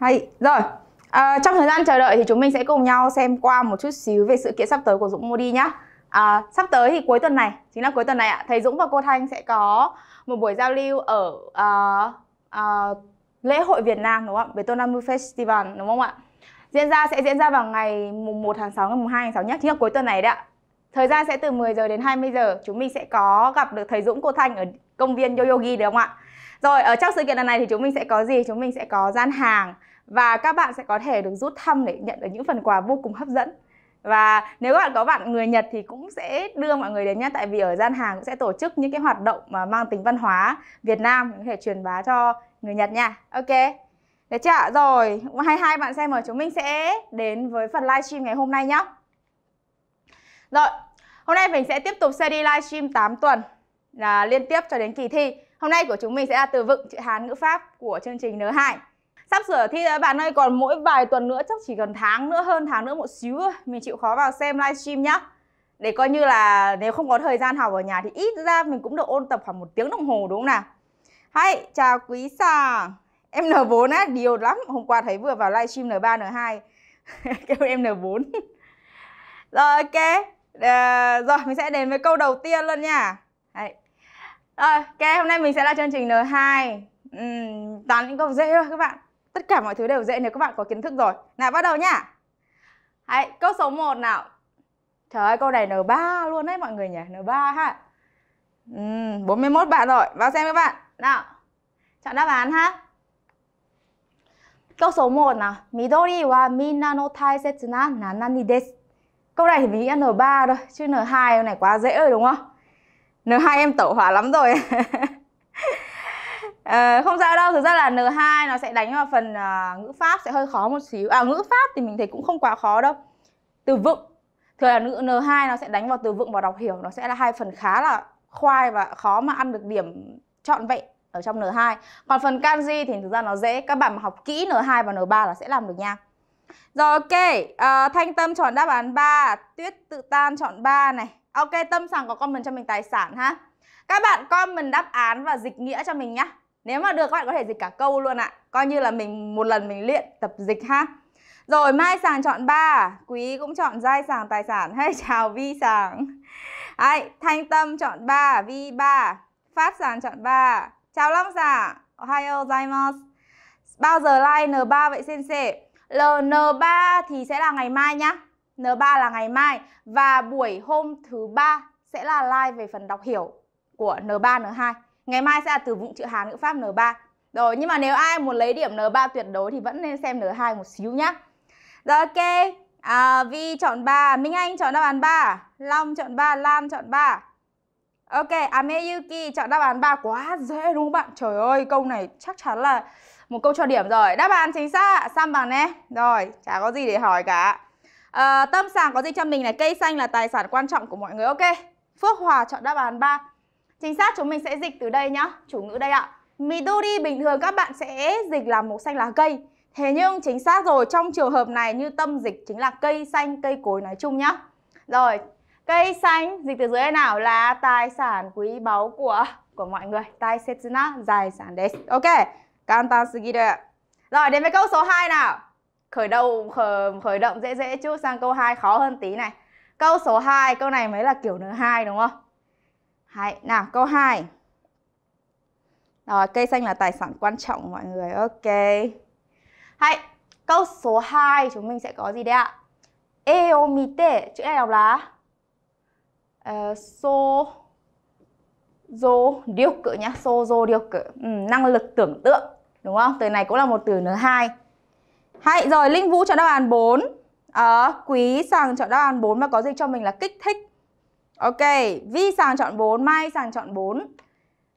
Hay. Rồi, à, trong thời gian chờ đợi thì chúng mình sẽ cùng nhau xem qua một chút xíu về sự kiện sắp tới của Dũng Modi nhá. À, sắp tới thì cuối tuần này, chính là cuối tuần này ạ, thầy Dũng và cô Thanh sẽ có một buổi giao lưu ở uh, uh, lễ hội Việt Nam đúng không ạ? Betonamu Festival đúng không ạ? Diễn ra sẽ diễn ra vào ngày mùng 1 tháng 6 ngày mùng 2 tháng 6 nhé, chính là cuối tuần này đấy ạ. Thời gian sẽ từ 10 giờ đến 20 giờ, chúng mình sẽ có gặp được thầy Dũng cô Thanh ở công viên Yoyogi đúng không ạ? Rồi ở trong sự kiện lần này thì chúng mình sẽ có gì? Chúng mình sẽ có gian hàng và các bạn sẽ có thể được rút thăm để nhận được những phần quà vô cùng hấp dẫn và nếu các bạn có bạn người Nhật thì cũng sẽ đưa mọi người đến nhé tại vì ở gian hàng cũng sẽ tổ chức những cái hoạt động mà mang tính văn hóa Việt Nam có thể truyền bá cho người Nhật nha ok được chưa rồi hai hai bạn xem rồi chúng mình sẽ đến với phần livestream ngày hôm nay nhé rồi hôm nay mình sẽ tiếp tục sẽ đi livestream 8 tuần là liên tiếp cho đến kỳ thi hôm nay của chúng mình sẽ là từ vựng chữ Hán ngữ pháp của chương trình nớ hải sắp sửa thi đấy bạn ơi còn mỗi vài tuần nữa chắc chỉ còn tháng nữa hơn tháng nữa một xíu thôi mình chịu khó vào xem livestream nhá để coi như là nếu không có thời gian học ở nhà thì ít ra mình cũng được ôn tập khoảng một tiếng đồng hồ đúng không nào Hay, chào quý sàng Em N4 á, điều lắm Hôm qua thấy vừa vào livestream N3, N2 Kêu em N4 Rồi ok à, Rồi mình sẽ đến với câu đầu tiên luôn nha Đấy. Rồi ok, hôm nay mình sẽ là chương trình N2 uhm, Toàn những câu dễ thôi các bạn Tất cả mọi thứ đều dễ nếu các bạn có kiến thức rồi. Nào bắt đầu nhá. Hãy câu số 1 nào. Trời ơi câu này N3 luôn đấy mọi người nhỉ, N3 ha. Uhm, 41 bạn rồi, vào xem các bạn. Nào. Chọn đáp án ha. Câu số 1 nào. Midori wa minna no taisetsu na nanani desu. Câu này thì mình nghĩ N3 thôi, chứ N2 này quá dễ rồi đúng không? N2 em tẩu hỏa lắm rồi. À, không sao đâu, thực ra là N2 nó sẽ đánh vào phần à, ngữ pháp sẽ hơi khó một xíu À ngữ pháp thì mình thấy cũng không quá khó đâu Từ vựng Thường là ngữ N2 nó sẽ đánh vào từ vựng và đọc hiểu Nó sẽ là hai phần khá là khoai và khó mà ăn được điểm trọn vẹn ở trong N2 Còn phần kanji thì thực ra nó dễ Các bạn mà học kỹ N2 và N3 là sẽ làm được nha Rồi ok, à, Thanh Tâm chọn đáp án 3 Tuyết Tự Tan chọn 3 này Ok, Tâm Sàng có comment cho mình tài sản ha các bạn comment đáp án và dịch nghĩa cho mình nhé nếu mà được các bạn có thể dịch cả câu luôn ạ. Coi như là mình một lần mình luyện tập dịch ha. Rồi Mai Sàng chọn 3, Quý cũng chọn giai sàng tài sản. hay chào Vi Sàng. ai Thanh Tâm chọn 3, Vi 3. Phát Sàng chọn 3. Chào Long Sàng. Ohio gozaimasu. Bao giờ like N3 vậy xin sensei? LN3 thì sẽ là ngày mai nhá. N3 là ngày mai và buổi hôm thứ ba sẽ là live về phần đọc hiểu của N3 N2. Ngày mai sẽ là từ vựng chữ Hán ngữ pháp N3. Rồi, nhưng mà nếu ai muốn lấy điểm N3 tuyệt đối thì vẫn nên xem N2 một xíu nhá. Rồi, ok. À, Vi chọn 3, Minh Anh chọn đáp án 3, Long chọn 3, Lan chọn 3. Ok, Ameyuki à, chọn đáp án 3 quá dễ đúng không bạn? Trời ơi, câu này chắc chắn là một câu cho điểm rồi. Đáp án chính xác, Sam bằng nè. Rồi, chả có gì để hỏi cả. À, tâm sàng có gì cho mình là cây xanh là tài sản quan trọng của mọi người. Ok, Phước Hòa chọn đáp án 3. Chính xác chúng mình sẽ dịch từ đây nhá, chủ ngữ đây ạ. Midori bình thường các bạn sẽ dịch là màu xanh lá cây. Thế nhưng chính xác rồi, trong trường hợp này như tâm dịch chính là cây xanh, cây cối nói chung nhá. Rồi, cây xanh dịch từ dưới đây nào là tài sản quý báu của của mọi người. Tài setsuna, tài sản des. Ok, kantan sugiru. Rồi, đến với câu số 2 nào. Khởi đầu khởi, khởi động dễ dễ chút sang câu 2 khó hơn tí này. Câu số 2, câu này mới là kiểu N2 đúng không? Hay. Nào câu 2 Rồi cây xanh là tài sản quan trọng mọi người Ok Hay. Câu số 2 chúng mình sẽ có gì đây ạ eomite Chữ này đọc là uh, ờ, So Dô điêu cự nhá So dô điêu cự ừ, Năng lực tưởng tượng Đúng không? Từ này cũng là một từ n hai hãy rồi Linh Vũ chọn đáp án 4 à, ờ, Quý Sàng chọn đáp án 4 và có gì cho mình là kích thích Ok, Vi sàng chọn 4, Mai sàng chọn 4.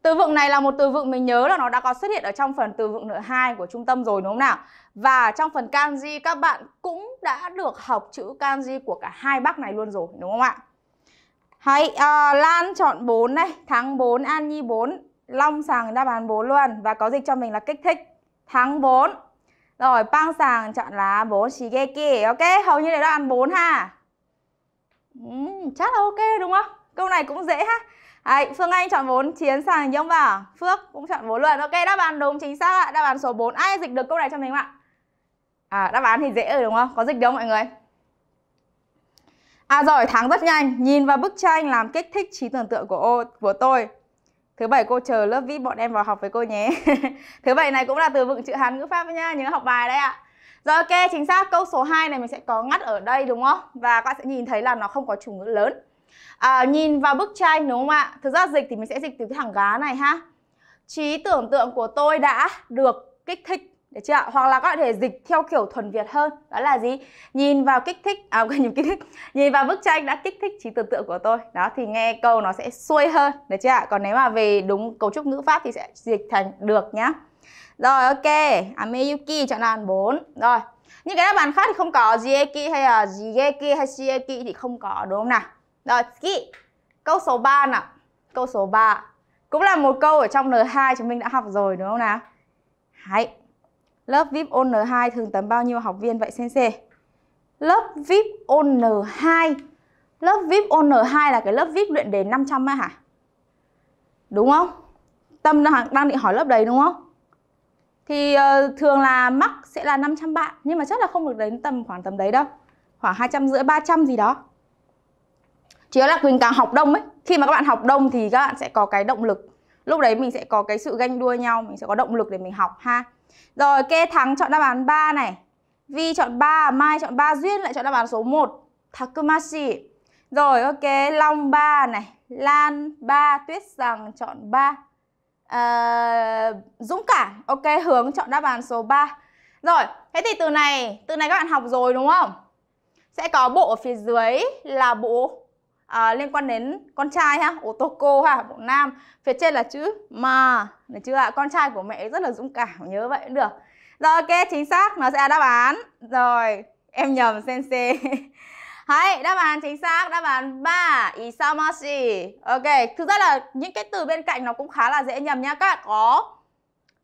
Từ vựng này là một từ vựng mình nhớ là nó đã có xuất hiện ở trong phần từ vựng nợ 2 của trung tâm rồi đúng không nào? Và trong phần kanji các bạn cũng đã được học chữ kanji của cả hai bác này luôn rồi đúng không ạ? Hãy uh, Lan chọn 4 này, tháng 4, An Nhi 4, Long sàng đáp án 4 luôn và có dịch cho mình là kích thích. Tháng 4. Rồi, Pang sàng chọn là 4 Shigeki. Ok, hầu như đều đáp án 4 ha uhm, chắc là ok đúng không câu này cũng dễ ha Đấy, Phương Anh chọn vốn Chiến sàng Nhông vào Phước cũng chọn vốn luôn Ok đáp án đúng chính xác ạ Đáp án số 4 Ai dịch được câu này cho mình ạ à, Đáp án thì dễ rồi đúng không Có dịch đâu mọi người À giỏi thắng rất nhanh Nhìn vào bức tranh làm kích thích trí tưởng tượng của ô, của tôi Thứ bảy cô chờ lớp vĩ bọn em vào học với cô nhé Thứ bảy này cũng là từ vựng chữ Hán ngữ Pháp nha Nhớ học bài đấy ạ rồi ok, chính xác câu số 2 này mình sẽ có ngắt ở đây đúng không? Và các bạn sẽ nhìn thấy là nó không có chủ ngữ lớn. À, nhìn vào bức tranh đúng không ạ? Thực ra dịch thì mình sẽ dịch từ cái thằng gá này ha. Trí tưởng tượng của tôi đã được kích thích. Được chưa ạ? Hoặc là các bạn có thể dịch theo kiểu thuần Việt hơn. Đó là gì? Nhìn vào kích thích, à okay, nhìn kích thích. Nhìn vào bức tranh đã kích thích trí tưởng tượng của tôi. Đó thì nghe câu nó sẽ xuôi hơn. Được chưa ạ? Còn nếu mà về đúng cấu trúc ngữ pháp thì sẽ dịch thành được nhá. Rồi ok, Ameyuki à, chọn đáp án 4 Rồi, những cái đáp án khác thì không có Jieki hay là Jieki hay Shieki thì không có đúng không nào Rồi, ski Câu số 3 nào Câu số 3 Cũng là một câu ở trong N2 chúng mình đã học rồi đúng không nào Hãy Lớp VIP ôn N2 thường tầm bao nhiêu học viên vậy Sensei? Lớp VIP ôn N2 Lớp VIP ôn N2 là cái lớp VIP luyện đề 500 á hả? Đúng không? Tâm đang, đang định hỏi lớp đấy đúng không? thì uh, thường là mắc sẽ là 500 bạn nhưng mà chắc là không được đến tầm khoảng tầm đấy đâu khoảng hai trăm rưỡi ba trăm gì đó chỉ là mình càng học đông ấy khi mà các bạn học đông thì các bạn sẽ có cái động lực lúc đấy mình sẽ có cái sự ganh đua nhau mình sẽ có động lực để mình học ha rồi kê thắng chọn đáp án 3 này Vi chọn 3, Mai chọn 3, Duyên lại chọn đáp án số 1 Takumashi Rồi ok, Long 3 này Lan 3, Tuyết Rằng chọn 3 Ờ, dũng cảm ok hướng chọn đáp án số 3 rồi thế thì từ này từ này các bạn học rồi đúng không sẽ có bộ ở phía dưới là bộ à, liên quan đến con trai ha ô tô cô ha bộ nam phía trên là chữ mà được chưa ạ con trai của mẹ rất là dũng cảm nhớ vậy cũng được rồi ok chính xác nó sẽ là đáp án rồi em nhầm sensei Hãy đáp án chính xác, đáp án 3 Isamashi Ok, thực ra là những cái từ bên cạnh nó cũng khá là dễ nhầm nha Các bạn có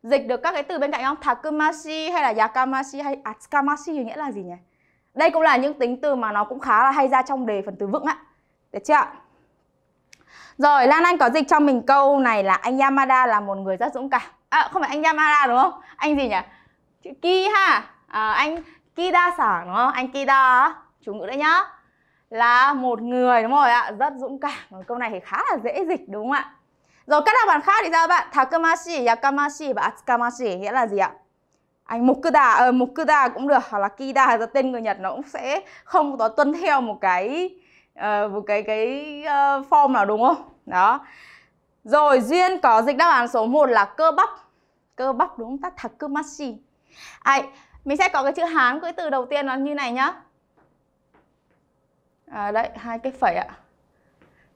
dịch được các cái từ bên cạnh không? Takumashi hay là Yakamashi hay Atsukamashi nghĩa là gì nhỉ? Đây cũng là những tính từ mà nó cũng khá là hay ra trong đề phần từ vựng á Được chưa ạ? Rồi, Lan Anh có dịch cho mình câu này là anh Yamada là một người rất dũng cảm. À, không phải anh Yamada đúng không? Anh gì nhỉ? Chữ Ki ha. À, anh Kida sảng đúng không? Anh Kida chủ ngữ đấy nhá là một người đúng rồi ạ rất dũng cảm câu này thì khá là dễ dịch đúng không ạ rồi các đáp án khác thì sao bạn takamashi yakamashi và atsukamashi nghĩa là gì ạ anh mukuda ờ, mukuda cũng được hoặc là kida do tên người nhật nó cũng sẽ không có tuân theo một cái uh, một cái cái uh, form nào đúng không đó rồi duyên có dịch đáp án số 1 là cơ bắp cơ bắp đúng không ta takamashi ai mình sẽ có cái chữ hán cái từ đầu tiên nó như này nhá à, đấy hai cái phẩy ạ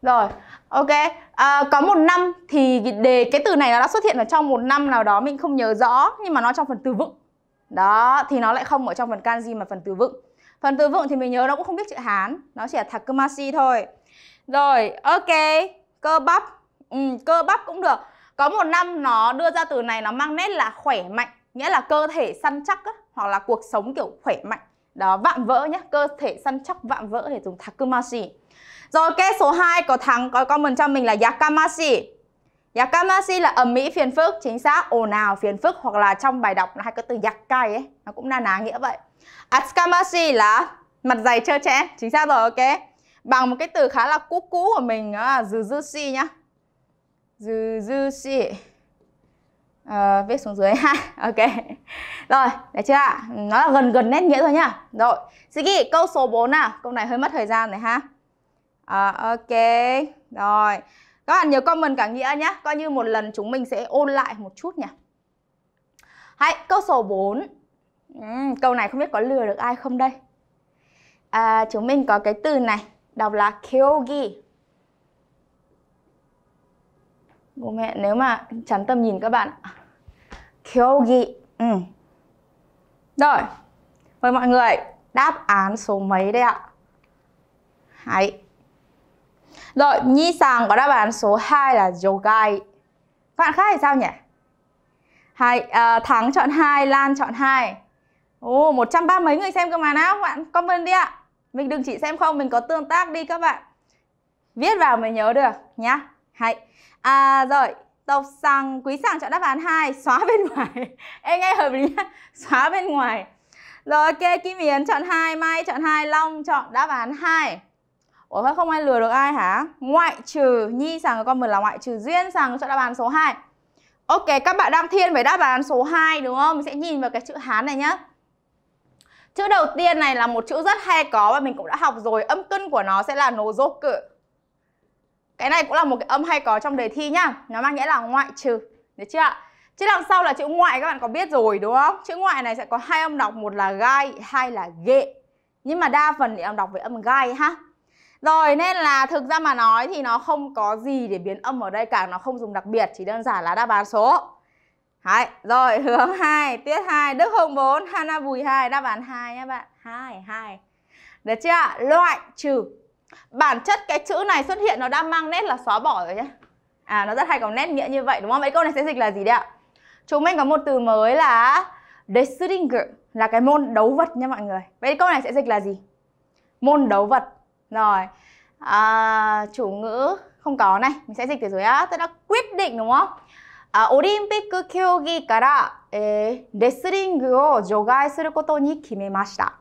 rồi ok à, có một năm thì đề cái từ này nó đã xuất hiện ở trong một năm nào đó mình không nhớ rõ nhưng mà nó trong phần từ vựng đó thì nó lại không ở trong phần kanji mà phần từ vựng phần từ vựng thì mình nhớ nó cũng không biết chữ hán nó chỉ là takumasi thôi rồi ok cơ bắp ừ, cơ bắp cũng được có một năm nó đưa ra từ này nó mang nét là khỏe mạnh nghĩa là cơ thể săn chắc á, hoặc là cuộc sống kiểu khỏe mạnh đó vạm vỡ nhé cơ thể săn chắc vạm vỡ để dùng takumashi rồi cái số 2 có thắng có comment cho mình là yakamashi yakamashi là ẩm mỹ phiền phức chính xác ồn ào phiền phức hoặc là trong bài đọc là hay có từ yakai ấy nó cũng na ná nghĩa vậy atsukamashi là mặt dày trơ trẽ chính xác rồi ok bằng một cái từ khá là cũ cũ của mình đó là jujushi nhá jujushi à, viết xuống dưới ha ok rồi được chưa ạ nó là gần gần nét nghĩa thôi nhá rồi Siki câu số 4 nào câu này hơi mất thời gian này ha à, ok rồi các bạn nhớ comment cả nghĩa nhé coi như một lần chúng mình sẽ ôn lại một chút nhỉ hãy câu số 4 uhm, câu này không biết có lừa được ai không đây à, chúng mình có cái từ này đọc là kyogi bố mẹ nếu mà chắn tầm nhìn các bạn kyogi ừ. rồi mời mọi người đáp án số mấy đây ạ Hãy rồi nhi sàng có đáp án số 2 là yogai các bạn khác thì sao nhỉ hãy à, Thắng chọn 2, Lan chọn 2 Ồ, 130 mấy người xem cơ mà nào bạn comment đi ạ Mình đừng chỉ xem không, mình có tương tác đi các bạn Viết vào mới nhớ được nhá hãy À rồi, Tộc Sằng, Quý sàng chọn đáp án 2, xóa bên ngoài. Em nghe hợp lý nhá, xóa bên ngoài. Rồi ok, Kim Yến chọn 2, Mai chọn 2, Long chọn đáp án 2. Ủa không ai lừa được ai hả? Ngoại trừ Nhi sàng con mình là ngoại trừ Duyên sàng chọn đáp án số 2. Ok, các bạn đang thiên với đáp án số 2 đúng không? Mình sẽ nhìn vào cái chữ Hán này nhá. Chữ đầu tiên này là một chữ rất hay có và mình cũng đã học rồi, âm tuân của nó sẽ là nô rốt cự. Cái này cũng là một cái âm hay có trong đề thi nhá Nó mang nghĩa là ngoại trừ Được chưa ạ? Chữ đằng sau là chữ ngoại các bạn có biết rồi đúng không? Chữ ngoại này sẽ có hai âm đọc Một là gai, hai là ghệ Nhưng mà đa phần thì âm đọc với âm gai ha rồi nên là thực ra mà nói thì nó không có gì để biến âm ở đây cả Nó không dùng đặc biệt chỉ đơn giản là đáp án số Đấy, rồi hướng 2, tiết 2, Đức Hồng 4, Hana Bùi 2, đáp án 2 nhé bạn 2, 2 Được chưa? Loại trừ bản chất cái chữ này xuất hiện nó đã mang nét là xóa bỏ rồi nhé à nó rất hay có nét nghĩa như vậy đúng không mấy câu này sẽ dịch là gì đấy ạ chúng mình có một từ mới là Desuringer là cái môn đấu vật nha mọi người vậy câu này sẽ dịch là gì môn đấu vật rồi à, chủ ngữ không có này mình sẽ dịch từ dưới á tôi đã quyết định đúng không à, Olympic kyogi kara eh, wrestling を除外することに決めました。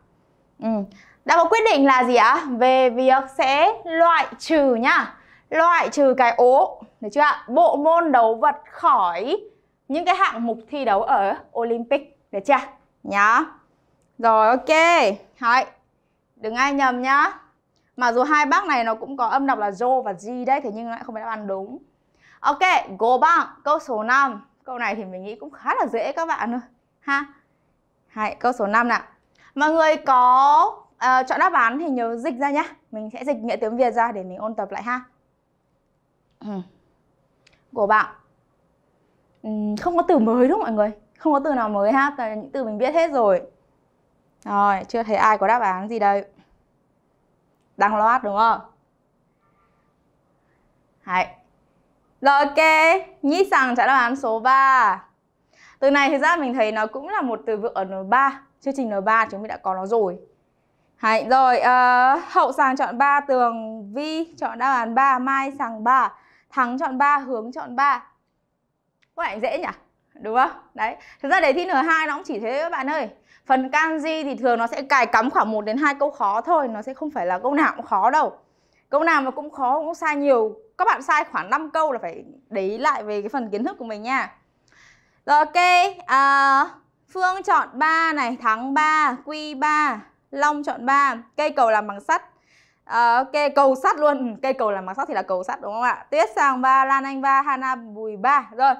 うん。đã có quyết định là gì ạ? Về việc sẽ loại trừ nhá. Loại trừ cái ố, được chưa ạ? Bộ môn đấu vật khỏi những cái hạng mục thi đấu ở Olympic, được chưa? Nhá. Rồi ok. Hãy Đừng ai nhầm nhá. Mà dù hai bác này nó cũng có âm đọc là Jo và G đấy, thế nhưng lại không phải đáp án đúng. Ok, go bang, câu số 5. Câu này thì mình nghĩ cũng khá là dễ các bạn ơi. Ha. Hãy câu số 5 nào. Mọi người có à, chọn đáp án thì nhớ dịch ra nhé mình sẽ dịch nghĩa tiếng việt ra để mình ôn tập lại ha ừ. của bạn ừ, không có từ mới đúng mọi người không có từ nào mới ha Tại những từ mình biết hết rồi rồi chưa thấy ai có đáp án gì đây đang loát đúng không Đấy. Rồi ok, nhĩ sàng trả đáp án số 3 Từ này thì ra mình thấy nó cũng là một từ vựng ở N3 Chương trình N3 chúng mình đã có nó rồi Đấy, rồi uh, hậu sàng chọn 3 tường vi chọn đáp án 3 mai sàng 3 thắng chọn 3 hướng chọn 3 có bạn dễ nhỉ đúng không đấy thực ra đề thi N2 nó cũng chỉ thế các bạn ơi phần kanji thì thường nó sẽ cài cắm khoảng 1 đến hai câu khó thôi nó sẽ không phải là câu nào cũng khó đâu câu nào mà cũng khó cũng sai nhiều các bạn sai khoảng 5 câu là phải để ý lại về cái phần kiến thức của mình nha rồi ok à, Phương chọn 3 này thắng 3 Quy 3 long chọn 3 Cây cầu làm bằng sắt à, ờ, Ok, cầu sắt luôn ừ, Cây cầu làm bằng sắt thì là cầu sắt đúng không ạ Tuyết Sàng 3, Lan Anh 3, Hana Bùi 3 Rồi,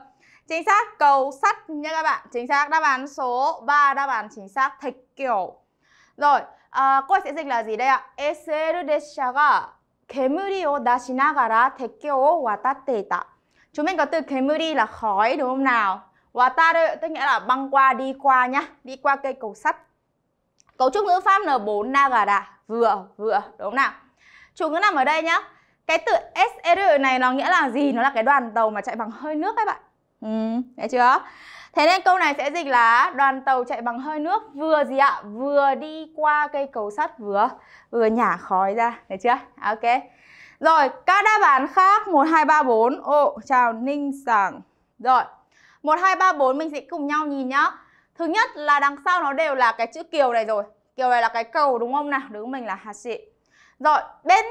chính xác cầu sắt nha các bạn Chính xác đáp án số 3 Đáp án chính xác thạch kiểu Rồi, à, cô sẽ dịch là gì đây ạ SL e 列車が煙を出しながら鉄橋を渡っていた Chúng mình có từ kemuri là khói đúng không nào? Wataru tức nghĩa là băng qua, đi qua nhá, đi qua cây cầu sắt. Cấu trúc ngữ pháp N4 nagara, vừa, vừa, đúng không nào? Chủ ngữ nằm ở đây nhá. Cái từ SR e, này nó nghĩa là gì? Nó là cái đoàn tàu mà chạy bằng hơi nước các bạn. Ừ, nghe chưa? Thế nên câu này sẽ dịch là đoàn tàu chạy bằng hơi nước vừa gì ạ? Vừa đi qua cây cầu sắt vừa vừa nhả khói ra, được chưa? À, ok. Rồi, các đáp án khác 1 2 3 4. Ồ, chào Ninh Sảng. Rồi. 1 2 3 4 mình sẽ cùng nhau nhìn nhá thứ nhất là đằng sau nó đều là cái chữ kiều này rồi kiều này là cái cầu đúng không nào đứng mình là hạt xị rồi bên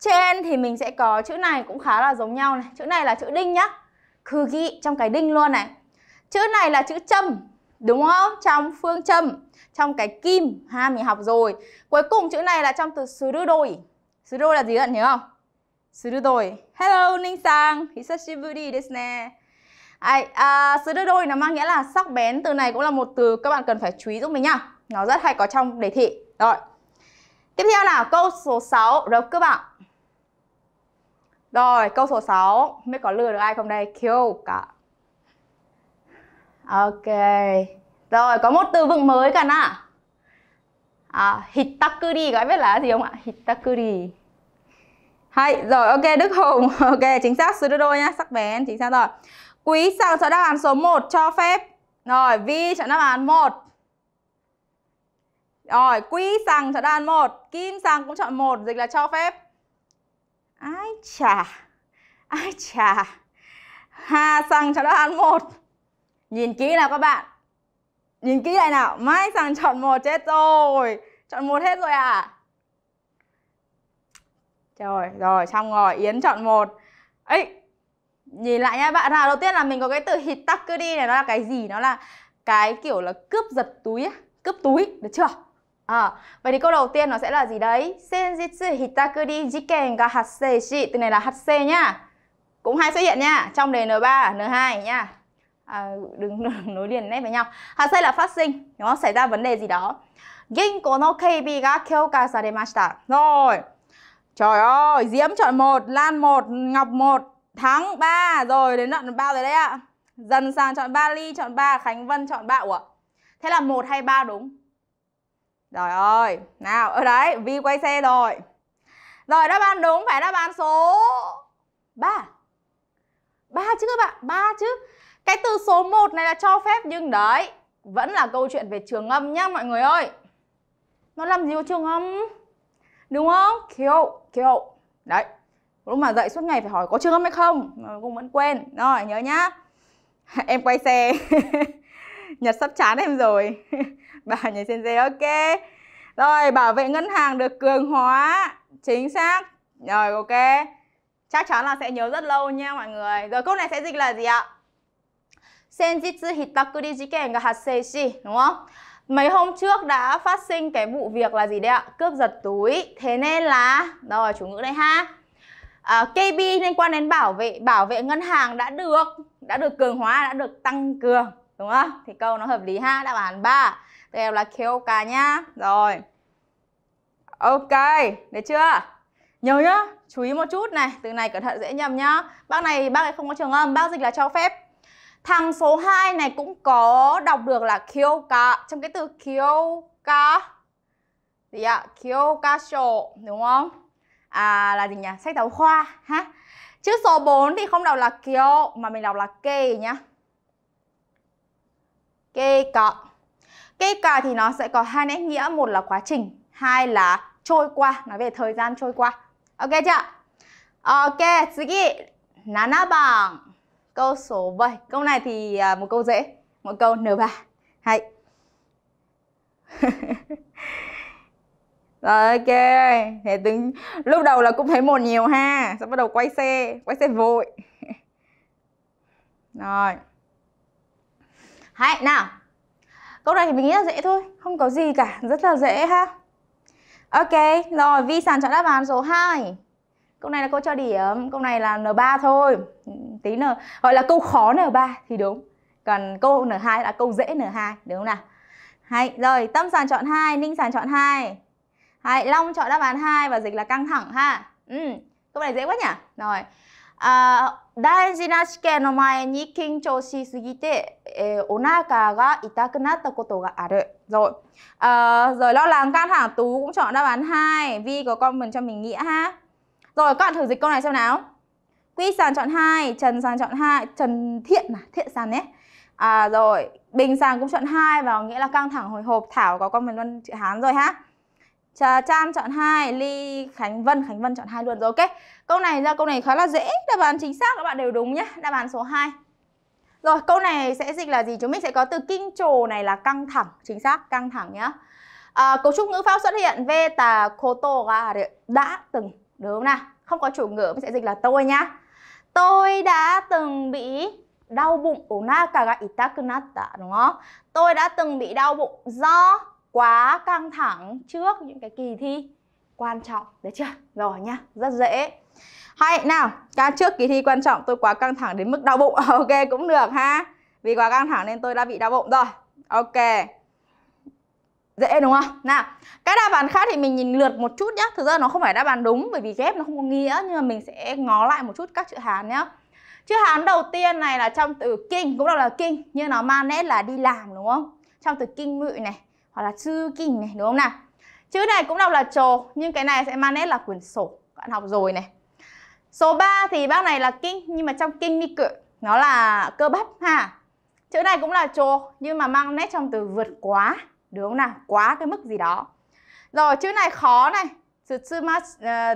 trên thì mình sẽ có chữ này cũng khá là giống nhau này chữ này là chữ đinh nhá cứ ghi trong cái đinh luôn này chữ này là chữ châm đúng không trong phương châm trong cái kim ha mình học rồi cuối cùng chữ này là trong từ sứ đôi sứ đôi là gì bạn nhớ không sứ đôi hello ninh sang hisashiburi desu ne Ai, à, sự đưa đôi nó mang nghĩa là sắc bén từ này cũng là một từ các bạn cần phải chú ý giúp mình nhá nó rất hay có trong đề thị rồi tiếp theo là câu số 6 rồi các bạn rồi câu số 6 mới có lừa được ai không đây kill cả ok rồi có một từ vựng mới cả nè à, hitakuri các bạn biết là gì không ạ hitakuri hay rồi ok đức hùng ok chính xác sự đôi nhá sắc bén chính xác rồi Quý sẵn chọn đáp án số 1 cho phép. Rồi, Vi chọn đáp án 1. Rồi, Quý sẵn chọn đáp án 1. Kim sẵn cũng chọn 1, dịch là cho phép. Ai chà. Ai chà. Hà sẵn chọn đáp án 1. Nhìn kỹ nào các bạn. Nhìn kỹ lại nào. Mai sẵn chọn 1 chết rồi. Chọn 1 hết rồi à? Trời, rồi xong rồi, Yến chọn 1. Ấy, nhìn lại nha bạn nào đầu tiên là mình có cái từ hitakuri này nó là cái gì nó là cái kiểu là cướp giật túi cướp túi được chưa À, vậy thì câu đầu tiên nó sẽ là gì đấy? Senjitsu hitakuri jiken ga hatsei Từ này là hc nhá. Cũng hay xuất hiện nhá, trong đề N3, N2 nhá. À, đừng, đừng nối liền nét với nhau. Hatsei là phát sinh, nó xảy ra vấn đề gì đó. Genko no keibi ga kyouka saremashita. Rồi. Trời ơi, Diễm chọn một, Lan một, Ngọc một, Thắng 3 Rồi đến đoạn bao rồi đấy ạ Dần sang chọn ba ly chọn 3 Khánh Vân chọn 3 ạ Thế là 1 hay 3 đúng Rồi ơi Nào ở ờ, đấy Vi quay xe rồi Rồi đáp án đúng phải đáp án số 3 3 chứ các bạn 3 chứ Cái từ số 1 này là cho phép nhưng đấy Vẫn là câu chuyện về trường âm nhá mọi người ơi Nó làm gì có trường âm Đúng không? Kiểu, kiểu Đấy, lúc mà dậy suốt ngày phải hỏi có chưa hay không cũng vẫn quên rồi nhớ nhá em quay xe nhật sắp chán em rồi bà nhảy trên dê ok rồi bảo vệ ngân hàng được cường hóa chính xác rồi ok chắc chắn là sẽ nhớ rất lâu nha mọi người rồi câu này sẽ dịch là gì ạ 先日ひったくり事件が発生し đúng không mấy hôm trước đã phát sinh cái vụ việc là gì đấy ạ cướp giật túi thế nên là rồi chủ ngữ đây ha Ờ, KB liên quan đến bảo vệ bảo vệ ngân hàng đã được đã được cường hóa đã được tăng cường đúng không thì câu nó hợp lý ha đáp án 3 tiếp theo là Kyoka nhá rồi ok được chưa nhớ nhá chú ý một chút này từ này cẩn thận dễ nhầm nhá bác này bác ấy không có trường âm bác dịch là cho phép thằng số 2 này cũng có đọc được là Kyoka trong cái từ Kyoka gì ạ à? Kyokasho đúng không à, là gì nhỉ sách giáo khoa ha chữ số 4 thì không đọc là kyo mà mình đọc là kê nhá kê cọ kê cọ thì nó sẽ có hai nét nghĩa một là quá trình hai là trôi qua nói về thời gian trôi qua ok chưa ok tsugi nana bảng câu số 7 câu này thì à, một câu dễ một câu n ba hay Rồi ok, thì đứng lúc đầu là cũng thấy một nhiều ha, sau bắt đầu quay xe, quay xe vội. Rồi. Hãy nào. Câu này thì mình nghĩ là dễ thôi, không có gì cả, rất là dễ ha. Ok, rồi Vi sàn chọn đáp án số 2. Câu này là cô cho điểm, câu này là N3 thôi. Tí N gọi là câu khó N3 thì đúng. Còn câu N2 là câu dễ N2, đúng không nào? Hay, rồi Tâm sàn chọn 2, Ninh sàn chọn 2 hai Long chọn đáp án 2 và dịch là căng thẳng ha. Ừ, câu này dễ quá nhỉ? Rồi. À, 大事な試験の前に緊張しすぎて、えー、お腹が痛くなったことがある。Rồi. À, rồi lo lắng căng thẳng Tú cũng chọn đáp án 2. Vi có comment cho mình nghĩa ha. Rồi các bạn thử dịch câu này xem nào. Quy sàn chọn 2, Trần sàn chọn 2, Trần Thiện mà, Thiện sàn nhé À rồi, Bình sàn cũng chọn 2 và nghĩa là căng thẳng hồi hộp. Thảo có comment luôn chữ Hán rồi ha. Trà Trang chọn 2, Ly Khánh Vân, Khánh Vân chọn 2 luôn rồi ok. Câu này ra câu này khá là dễ, đáp án chính xác các bạn đều đúng nhé, đáp án số 2. Rồi, câu này sẽ dịch là gì? Chúng mình sẽ có từ kinh trồ này là căng thẳng, chính xác, căng thẳng nhá. À, cấu trúc ngữ pháp xuất hiện ve tà koto ga đã từng, đúng không nào? Không có chủ ngữ mình sẽ dịch là tôi nhá. Tôi đã từng bị đau bụng onaka ga itakunatta đúng không? Tôi đã từng bị đau bụng do quá căng thẳng trước những cái kỳ thi quan trọng đấy chưa rồi nha rất dễ hay nào ca trước kỳ thi quan trọng tôi quá căng thẳng đến mức đau bụng ok cũng được ha vì quá căng thẳng nên tôi đã bị đau bụng rồi ok dễ đúng không nào cái đáp án khác thì mình nhìn lượt một chút nhá thực ra nó không phải đáp án đúng bởi vì ghép nó không có nghĩa nhưng mà mình sẽ ngó lại một chút các chữ hán nhá chữ hán đầu tiên này là trong từ kinh cũng là là kinh nhưng nó mang nét là đi làm đúng không trong từ kinh ngự này hoặc là chữ kinh này đúng không nào chữ này cũng đọc là trồ nhưng cái này sẽ mang nét là quyển sổ bạn học rồi này số 3 thì bác này là kinh nhưng mà trong kinh mi cự nó là cơ bắp ha chữ này cũng là trồ nhưng mà mang nét trong từ vượt quá đúng không nào quá cái mức gì đó rồi chữ này khó này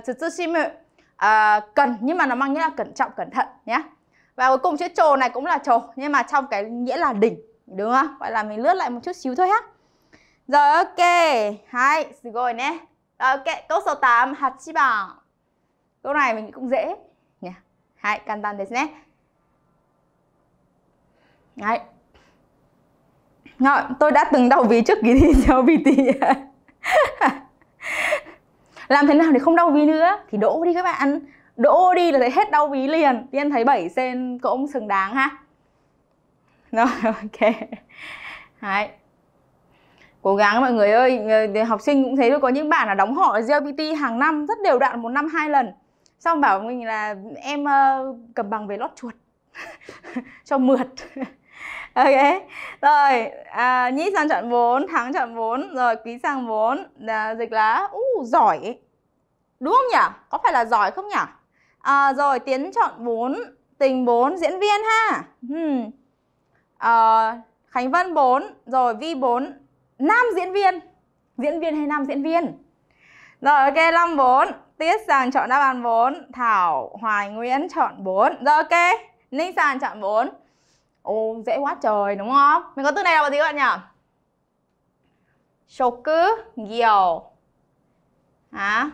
tsutsushima ờ, uh, ờ, cần nhưng mà nó mang nghĩa là cẩn trọng cẩn thận nhé và cuối cùng chữ trồ này cũng là trồ nhưng mà trong cái nghĩa là đỉnh đúng không? Gọi là mình lướt lại một chút xíu thôi ha. Rồi ok. Hai, được rồi nhé. Rồi ok, câu số 8, 8번. Câu này mình cũng dễ nhỉ. Hai, 간단 됐네. hai Rồi, tôi đã từng đau ví trước kỳ thi cho PT. Làm thế nào để không đau ví nữa thì đỗ đi các bạn. Đỗ đi là thấy hết đau ví liền. Tiên thấy 7 sen cũng xứng đáng ha. Rồi ok. hai cố gắng mọi người ơi học sinh cũng thế thôi có những bạn là đóng họ gpt hàng năm rất đều đặn một năm hai lần xong bảo mình là em uh, cầm bằng về lót chuột cho mượt ok rồi à, nhĩ sang chọn vốn, thắng chọn vốn, rồi quý sang vốn, à, dạ, dịch là uh, giỏi đúng không nhỉ có phải là giỏi không nhỉ à, rồi tiến chọn vốn, tình 4, diễn viên ha hmm. à, khánh vân 4, rồi vi 4 nam diễn viên diễn viên hay nam diễn viên rồi ok long 4 tiết sàng chọn đáp án 4 thảo hoài nguyễn chọn 4 rồi ok ninh sàn chọn 4 ồ dễ quá trời đúng không mình có từ này là gì các bạn nhỉ shoku gyo hả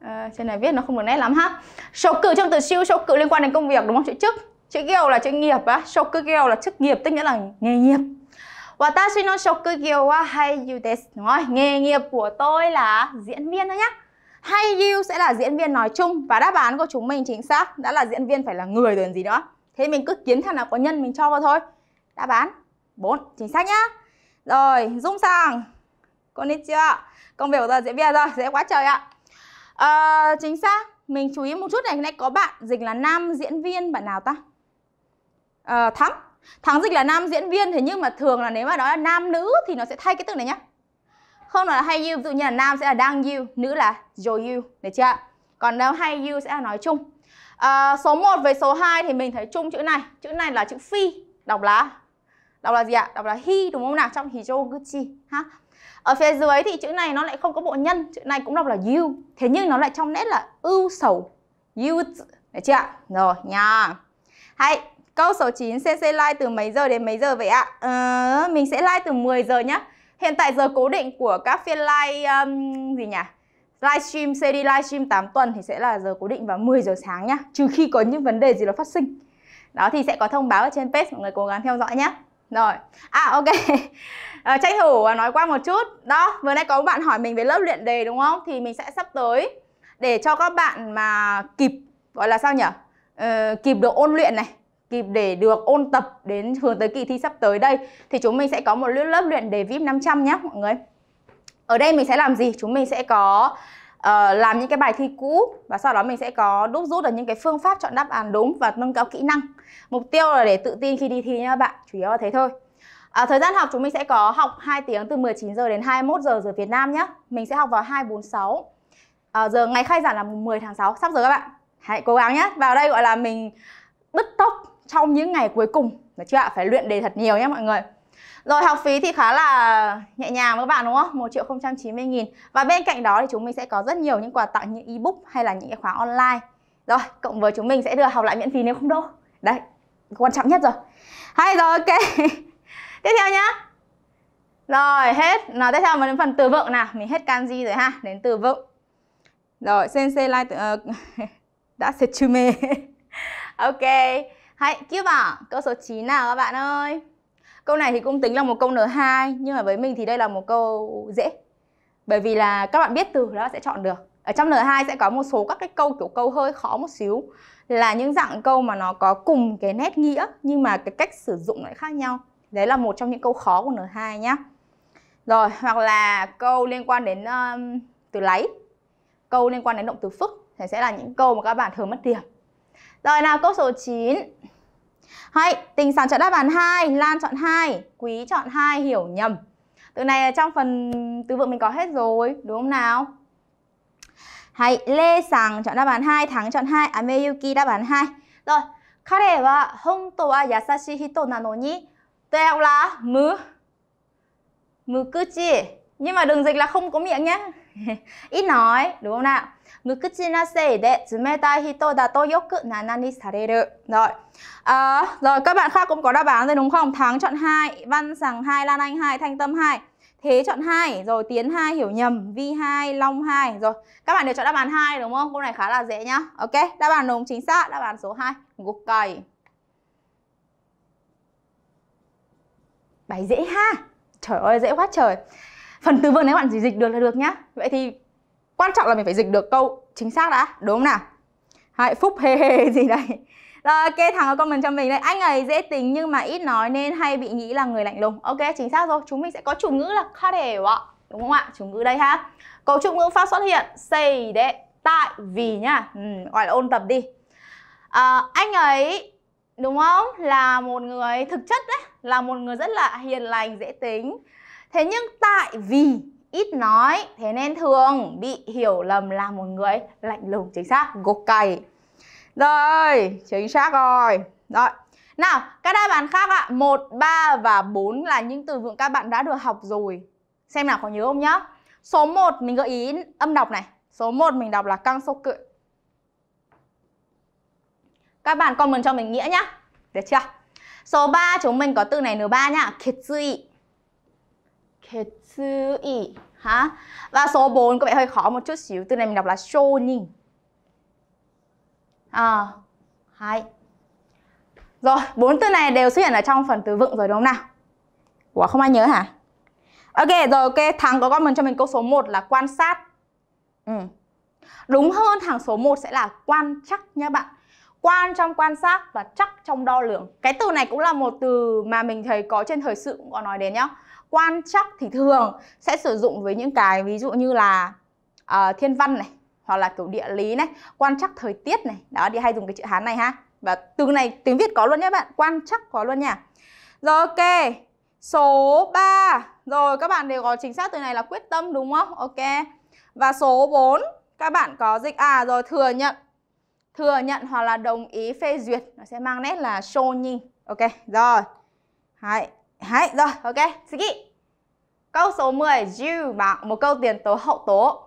à, trên này viết nó không được nét lắm ha số cử trong từ siêu số cử liên quan đến công việc đúng không chữ chức chữ kiều là chữ nghiệp á số cử kiều là chức nghiệp tức nghĩa là nghề nghiệp Watashi no shokugyo wa haiyu desu. Đúng rồi, nghề nghiệp của tôi là diễn viên thôi nhá. Haiyu sẽ là diễn viên nói chung và đáp án của chúng mình chính xác đã là diễn viên phải là người rồi gì nữa. Thế mình cứ kiến thằng nào có nhân mình cho vào thôi. Đáp án 4, chính xác nhá. Rồi, Dung Sang. Konnichiwa. Công việc của tôi diễn viên rồi, dễ quá trời ạ. À, chính xác, mình chú ý một chút này, nay có bạn dịch là nam diễn viên bạn nào ta? À, ờ, thắng Thắng dịch là nam diễn viên thế nhưng mà thường là nếu mà đó là nam nữ thì nó sẽ thay cái từ này nhá. Không là hay you, ví dụ như là nam sẽ là đang you, nữ là your you, được chưa? Còn nếu hay you sẽ là nói chung. À, số 1 với số 2 thì mình thấy chung chữ này, chữ này là chữ phi, đọc là đọc là gì ạ? Đọc là hi đúng không nào? Trong Hijoguchi ha. Ở phía dưới thì chữ này nó lại không có bộ nhân, chữ này cũng đọc là you. Thế nhưng nó lại trong nét là ưu sầu, you, được chưa Rồi nha. Hay, Câu số 9 CC live từ mấy giờ đến mấy giờ vậy ạ? À, mình sẽ live từ 10 giờ nhá. Hiện tại giờ cố định của các phiên live um, gì nhỉ? Livestream CD livestream 8 tuần thì sẽ là giờ cố định vào 10 giờ sáng nhá, trừ khi có những vấn đề gì đó phát sinh. Đó thì sẽ có thông báo ở trên page mọi người cố gắng theo dõi nhé. Rồi, à ok à, Tranh thủ nói qua một chút Đó, vừa nay có một bạn hỏi mình về lớp luyện đề đúng không? Thì mình sẽ sắp tới Để cho các bạn mà kịp Gọi là sao nhỉ? Ờ, kịp được ôn luyện này kịp để được ôn tập đến hướng tới kỳ thi sắp tới đây thì chúng mình sẽ có một lớp luyện đề VIP 500 nhé mọi người. Ở đây mình sẽ làm gì? Chúng mình sẽ có uh, làm những cái bài thi cũ và sau đó mình sẽ có đúc rút được những cái phương pháp chọn đáp án đúng và nâng cao kỹ năng. Mục tiêu là để tự tin khi đi thi nha các bạn, chủ yếu là thế thôi. À, thời gian học chúng mình sẽ có học 2 tiếng từ 19 giờ đến 21 giờ giờ Việt Nam nhé. Mình sẽ học vào 246. À, ờ, giờ ngày khai giảng là 10 tháng 6 sắp rồi các bạn. Hãy cố gắng nhé. Vào đây gọi là mình bứt tốc trong những ngày cuối cùng được chưa ạ phải luyện đề thật nhiều nhé mọi người rồi học phí thì khá là nhẹ nhàng các bạn đúng không? 1 triệu 090 nghìn Và bên cạnh đó thì chúng mình sẽ có rất nhiều những quà tặng như ebook hay là những cái khóa online Rồi cộng với chúng mình sẽ được học lại miễn phí nếu không đỗ Đấy quan trọng nhất rồi Hay rồi ok Tiếp theo nhá Rồi hết Nào tiếp theo mình đến phần từ vựng nào Mình hết canji rồi ha Đến từ vựng Rồi sensei like ờ, uh, đã set mê Ok Hãy tiếp vào câu số 9 nào các bạn ơi. Câu này thì cũng tính là một câu N2 nhưng mà với mình thì đây là một câu dễ. Bởi vì là các bạn biết từ đó sẽ chọn được. Ở trong N2 sẽ có một số các cái câu kiểu câu hơi khó một xíu là những dạng câu mà nó có cùng cái nét nghĩa nhưng mà cái cách sử dụng lại khác nhau. Đấy là một trong những câu khó của N2 nhá. Rồi, hoặc là câu liên quan đến um, từ lấy. Câu liên quan đến động từ phức thì sẽ là những câu mà các bạn thường mất điểm rồi nào câu số 9 Hãy tình sản chọn đáp án 2 Lan chọn 2 Quý chọn 2 hiểu nhầm Từ này trong phần từ vựng mình có hết rồi Đúng không nào Hãy Lê Sàng chọn đáp án 2 Thắng chọn 2 Ameyuki à, đáp án 2 Rồi Kare wa honto wa yasashi hito nano ni Teo là mứ Mứ cứ nhưng mà đừng dịch là không có miệng nhé ít nói đúng không nào Mukuchinasei de tsumetai hito da to yoku nanani Rồi. À, rồi các bạn khác cũng có đáp án rồi đúng không? Thắng chọn 2, Văn sàng 2, Lan Anh 2, Thanh Tâm 2. Thế chọn 2, rồi Tiến 2 hiểu nhầm, Vi 2, Long 2. Rồi, các bạn đều chọn đáp án 2 đúng không? Câu này khá là dễ nhá. Ok, đáp án đúng chính xác, đáp án số 2. Gokai. Bài dễ ha. Trời ơi dễ quá trời phần từ vựng nếu bạn chỉ dịch được là được nhá vậy thì quan trọng là mình phải dịch được câu chính xác đã đúng không nào Hai, phúc hề hề gì đây rồi ok thằng ở comment cho mình đây Anh ấy dễ tính nhưng mà ít nói nên hay bị nghĩ là người lạnh lùng Ok chính xác rồi Chúng mình sẽ có chủ ngữ là ạ Đúng không ạ? Chủ ngữ đây ha Cấu trúc ngữ pháp xuất hiện xây đệ Tại vì nhá ừ, Gọi là ôn tập đi à, Anh ấy Đúng không? Là một người thực chất đấy Là một người rất là hiền lành, dễ tính Thế nhưng tại vì ít nói thế nên thường bị hiểu lầm là một người lạnh lùng chính xác gục cày rồi chính xác rồi rồi nào các đáp án khác ạ một ba và 4 là những từ vựng các bạn đã được học rồi xem nào có nhớ không nhá số 1 mình gợi ý âm đọc này số 1 mình đọc là căng sô cự các bạn comment cho mình nghĩa nhá được chưa số 3 chúng mình có từ này n ba nhá kiệt duy Ketsui hả? Và số 4 có vẻ hơi khó một chút xíu. Từ này mình đọc là shonin. À, hai. Rồi, bốn từ này đều xuất hiện ở trong phần từ vựng rồi đúng không nào? Ủa không ai nhớ hả? Ok, rồi ok, thằng có con mình cho mình câu số 1 là quan sát. Ừ. Đúng hơn thằng số 1 sẽ là quan chắc nha bạn quan trong quan sát và chắc trong đo lường cái từ này cũng là một từ mà mình thấy có trên thời sự cũng có nói đến nhá quan chắc thì thường sẽ sử dụng với những cái ví dụ như là uh, thiên văn này hoặc là kiểu địa lý này quan chắc thời tiết này đó thì hay dùng cái chữ hán này ha và từ này tiếng việt có luôn nhé bạn quan chắc có luôn nha rồi ok số 3 rồi các bạn đều có chính xác từ này là quyết tâm đúng không ok và số 4 các bạn có dịch à rồi thừa nhận thừa nhận hoặc là đồng ý phê duyệt nó sẽ mang nét là show nhi ok rồi Đấy. Đấy, rồi, ok, sugi Câu số 10, you bằng một câu tiền tố hậu tố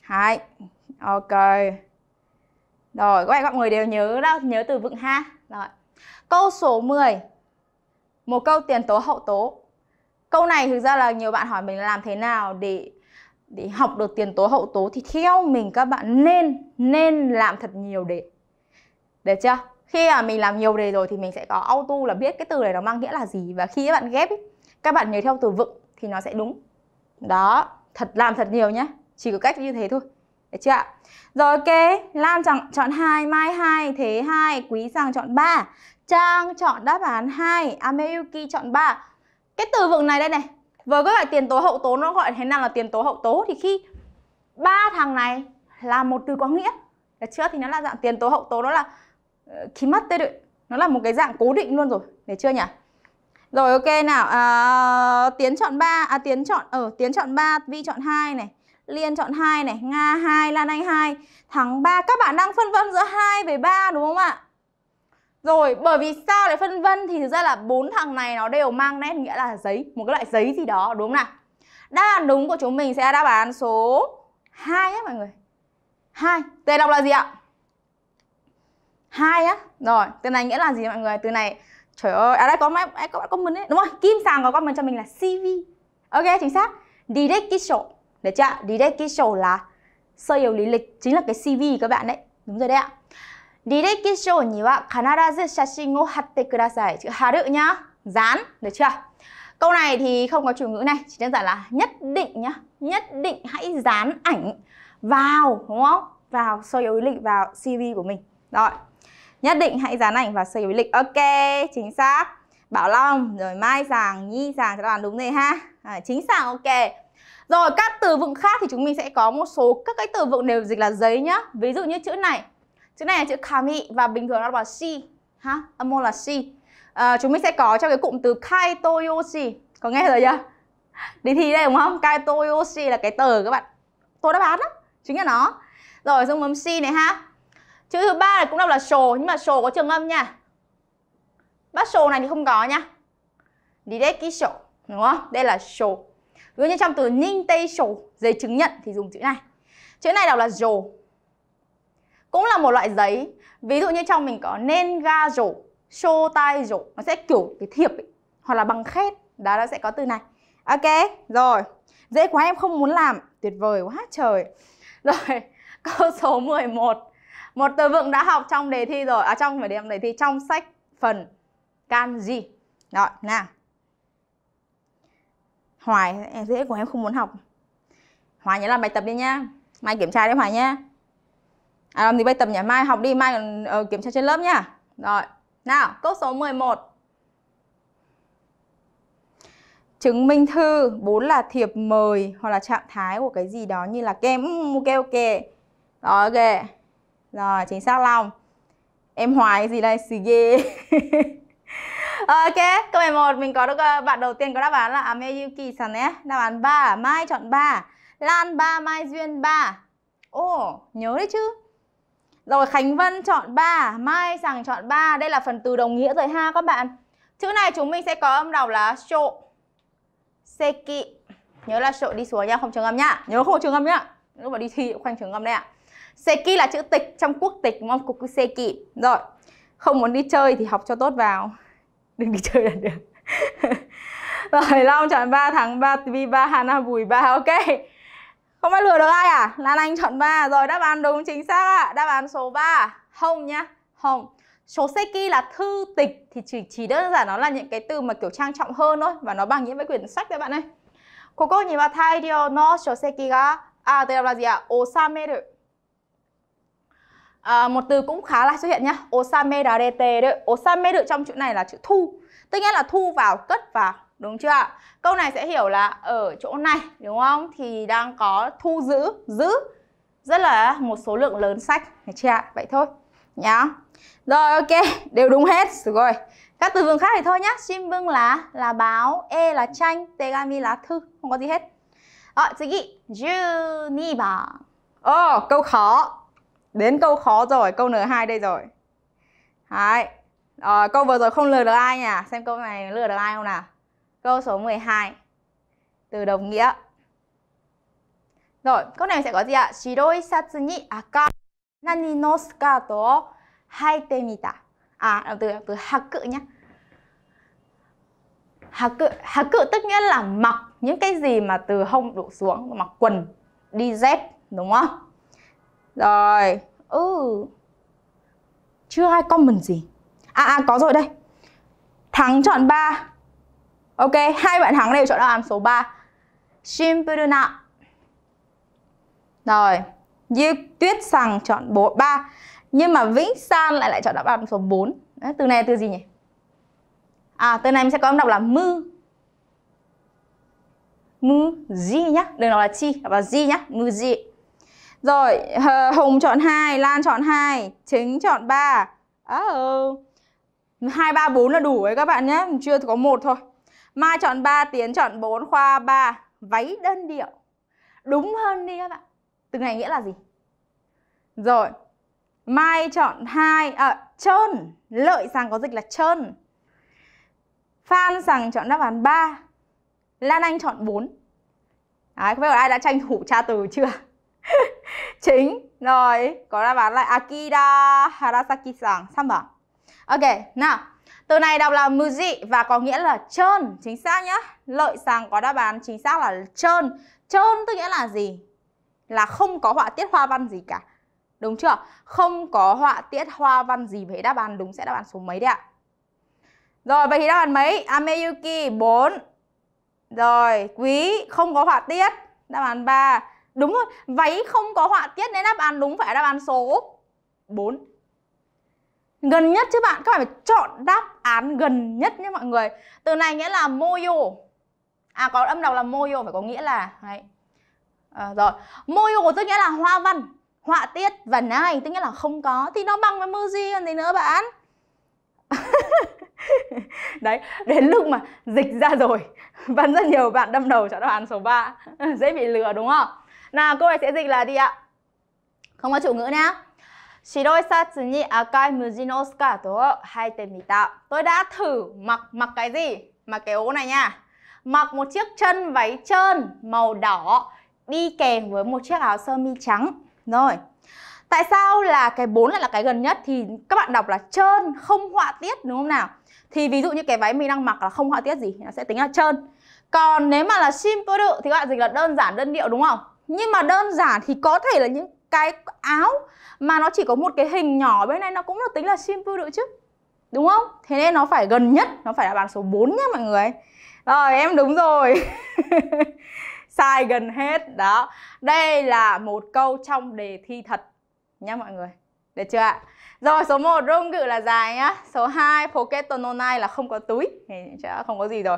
hai ok Rồi, các bạn mọi người đều nhớ đó, nhớ từ vựng ha Rồi, câu số 10 Một câu tiền tố hậu tố Câu này thực ra là nhiều bạn hỏi mình làm thế nào để để học được tiền tố hậu tố thì theo mình các bạn nên nên làm thật nhiều để được chưa khi mà mình làm nhiều đề rồi thì mình sẽ có auto là biết cái từ này nó mang nghĩa là gì và khi các bạn ghép ý, các bạn nhớ theo từ vựng thì nó sẽ đúng đó thật làm thật nhiều nhé chỉ có cách như thế thôi được chưa ạ rồi ok Lam chọn chọn hai mai hai thế hai quý sang chọn 3 trang chọn đáp án hai, ameyuki chọn 3 cái từ vựng này đây này với các loại tiền tố hậu tố nó gọi thế nào là tiền tố hậu tố thì khi ba thằng này là một từ có nghĩa được chưa thì nó là dạng tiền tố hậu tố đó là khi ờ, mất 決まってる nó là một cái dạng cố định luôn rồi để chưa nhỉ rồi ok nào à, tiến chọn 3 à tiến chọn ở ờ, ừ, tiến chọn 3 vi chọn 2 này liên chọn 2 này nga 2 lan anh 2 thắng 3 các bạn đang phân vân giữa 2 với 3 đúng không ạ rồi bởi vì sao lại phân vân thì thực ra là bốn thằng này nó đều mang nét nghĩa là giấy một cái loại giấy gì đó đúng không nào đáp án đúng của chúng mình sẽ là đáp án số 2 nhé mọi người 2 Tên đọc là gì ạ hai á rồi từ này nghĩa là gì mọi người từ này trời ơi ở à đây có mấy có bạn comment đấy đúng không? kim sàng có comment cho mình là cv ok chính xác direkisho được chưa direkisho là sơ yếu lý lịch chính là cái cv các bạn đấy đúng rồi đấy ạ direkisho nhỉ ạ kanarazu shashin wo hatte kudasai chữ haru nhá dán được chưa câu này thì không có chủ ngữ này chỉ đơn giản là nhất định nhá nhất định hãy dán ảnh vào đúng không vào sơ yếu lý lịch vào cv của mình rồi nhất định hãy dán ảnh và xây với lịch ok chính xác bảo long rồi mai giàng nhi giàng cho bạn đúng rồi ha à, chính xác ok rồi các từ vựng khác thì chúng mình sẽ có một số các cái từ vựng đều dịch là giấy nhá ví dụ như chữ này chữ này là chữ kami và bình thường nó là si ha âm môn là si à, chúng mình sẽ có trong cái cụm từ kaito yoshi có nghe rồi chưa đi thi đây đúng không kaito yoshi là cái tờ các bạn tôi đã bán đó chính là nó rồi xong mầm si này ha Chữ thứ ba là cũng đọc là sổ nhưng mà sổ có trường âm nha. Bát sổ này thì không có nha. ký sổ đúng không? Đây là sổ Ví dụ như trong từ ninh tây sổ giấy chứng nhận thì dùng chữ này. Chữ này đọc là rồ. Cũng là một loại giấy. Ví dụ như trong mình có nên ga rổ, show tai rổ. Nó sẽ kiểu cái thiệp ấy. hoặc là bằng khét. Đó nó sẽ có từ này. Ok, rồi. Dễ quá em không muốn làm. Tuyệt vời quá trời. Rồi, câu số 11 một từ vựng đã học trong đề thi rồi à trong phải điểm đề thi trong sách phần kanji rồi nào hoài dễ của em không muốn học hoài nhớ làm bài tập đi nha mai kiểm tra đấy hoài nha à, làm gì bài tập nhỉ mai học đi mai ừ, kiểm tra trên lớp nha rồi nào câu số 11 chứng minh thư bốn là thiệp mời hoặc là trạng thái của cái gì đó như là kem ừ, ok ok rồi ok rồi, chính xác Long. Em hoài gì đây? Xì ghê. ok, câu 11 mình có được ờ, bạn đầu tiên có đáp án là Ameyuki san nhé. Đáp án 3 Mai chọn 3. Lan 3, Mai Duyên 3. Ồ, oh, nhớ đấy chứ. Rồi Khánh Vân chọn 3, Mai Sằng chọn 3. Đây là phần từ đồng nghĩa rồi ha các bạn. Chữ này chúng mình sẽ có âm đọc là sho. Seki. Nhớ là sho đi xuống nha, không trường âm nhá. Nhớ không trường âm nhá. Lúc mà đi thi cũng khoanh trường âm đấy ạ. À. Seki là chữ tịch trong quốc tịch đúng không? Cục Seki. Rồi. Không muốn đi chơi thì học cho tốt vào. Đừng đi chơi là được. Rồi Long chọn 3 tháng 3 vì 3 Hana Bùi 3 ok. Không ai lừa được ai à? Lan Anh chọn 3. Rồi đáp án đúng chính xác ạ. À. Đáp án số 3. Hồng nhá. Hồng. Số seki là thư tịch thì chỉ chỉ đơn giản nó là những cái từ mà kiểu trang trọng hơn thôi và nó bằng nghĩa với quyển sách các bạn ơi. Cô à, một từ cũng khá là xuất hiện nhá osame darete đấy osame được trong chữ này là chữ thu tức nghĩa là thu vào cất vào đúng chưa ạ câu này sẽ hiểu là ở chỗ này đúng không thì đang có thu giữ giữ rất là một số lượng lớn sách được chưa ạ vậy thôi nhá rồi ok đều đúng hết rồi các từ vựng khác thì thôi nhá Shin bưng là là báo e là tranh tegami là thư không có gì hết ờ, 次12番 Ồ, câu khó Đến câu khó rồi, câu N2 đây rồi Đấy à, Câu vừa rồi không lừa được ai nhỉ Xem câu này lừa được ai không nào Câu số 12 Từ đồng nghĩa Rồi, câu này sẽ có gì ạ? Shiroi satsu ni aka nani no sukato o haite mita À, động à, từ, động từ haku nhé Haku, cự tức nghĩa là mặc những cái gì mà từ hông đổ xuống Mặc quần, đi dép, đúng không? Rồi Ừ Chưa ai comment gì À à có rồi đây Thắng chọn 3 Ok, hai bạn Thắng đều chọn đáp án số 3 Simple na Rồi Như Tuyết Sằng chọn 4, 3 Nhưng mà Vĩnh San lại lại chọn đáp án số 4 Đấy, Từ này từ gì nhỉ? À, từ này mình sẽ có âm đọc là mư Mư gì nhá Đừng nói là chi, đọc là gì nhá Mư gì rồi, Hùng chọn 2, Lan chọn 2, Chính chọn 3. Oh. 2 3 4 là đủ ấy các bạn nhé, chưa có một thôi. Mai chọn 3, Tiến chọn 4, Khoa 3. Váy đơn điệu. Đúng hơn đi các bạn. Từ này nghĩa là gì? Rồi. Mai chọn 2 à trơn, lợi sàng có dịch là trơn. Phan sàng chọn đáp án 3. Lan Anh chọn 4. Đấy, không biết ai đã tranh thủ tra từ chưa? chính rồi có đáp án là Akira harasaki sang 3 bản ok nào từ này đọc là muji và có nghĩa là trơn chính xác nhá lợi sang có đáp án chính xác là trơn trơn tức nghĩa là gì là không có họa tiết hoa văn gì cả đúng chưa không có họa tiết hoa văn gì vậy đáp án đúng sẽ đáp án số mấy đấy ạ rồi vậy thì đáp án mấy ameyuki 4 rồi quý không có họa tiết đáp án 3 Đúng rồi, váy không có họa tiết nên đáp án đúng phải đáp án số 4 Gần nhất chứ bạn, các bạn phải chọn đáp án gần nhất nhé mọi người Từ này nghĩa là moyo À có âm đọc là moyo phải có nghĩa là Đấy. À, Rồi, moyo tức nghĩa là hoa văn Họa tiết và nai tức nghĩa là không có Thì nó bằng với muji còn gì nữa bạn Đấy, đến lúc mà dịch ra rồi Vẫn rất nhiều bạn đâm đầu chọn đáp án số 3 Dễ bị lừa đúng không? nào câu này sẽ dịch là gì ạ không có chủ ngữ nhá Shiroi Tôi đã thử mặc mặc cái gì? Mặc cái ố này nha. Mặc một chiếc chân váy trơn màu đỏ đi kèm với một chiếc áo sơ mi trắng. Rồi. Tại sao là cái bốn lại là cái gần nhất thì các bạn đọc là trơn không họa tiết đúng không nào? Thì ví dụ như cái váy mình đang mặc là không họa tiết gì nó sẽ tính là trơn. Còn nếu mà là simple thì các bạn dịch là đơn giản đơn điệu đúng không? nhưng mà đơn giản thì có thể là những cái áo mà nó chỉ có một cái hình nhỏ bên này nó cũng được tính là simple được chứ đúng không thế nên nó phải gần nhất nó phải là bàn số 4 nhé mọi người rồi em đúng rồi sai gần hết đó đây là một câu trong đề thi thật nhá mọi người được chưa ạ rồi số 1 rung cự là dài nhá Số 2 pocket tononai là không có túi thì chắc không có gì rồi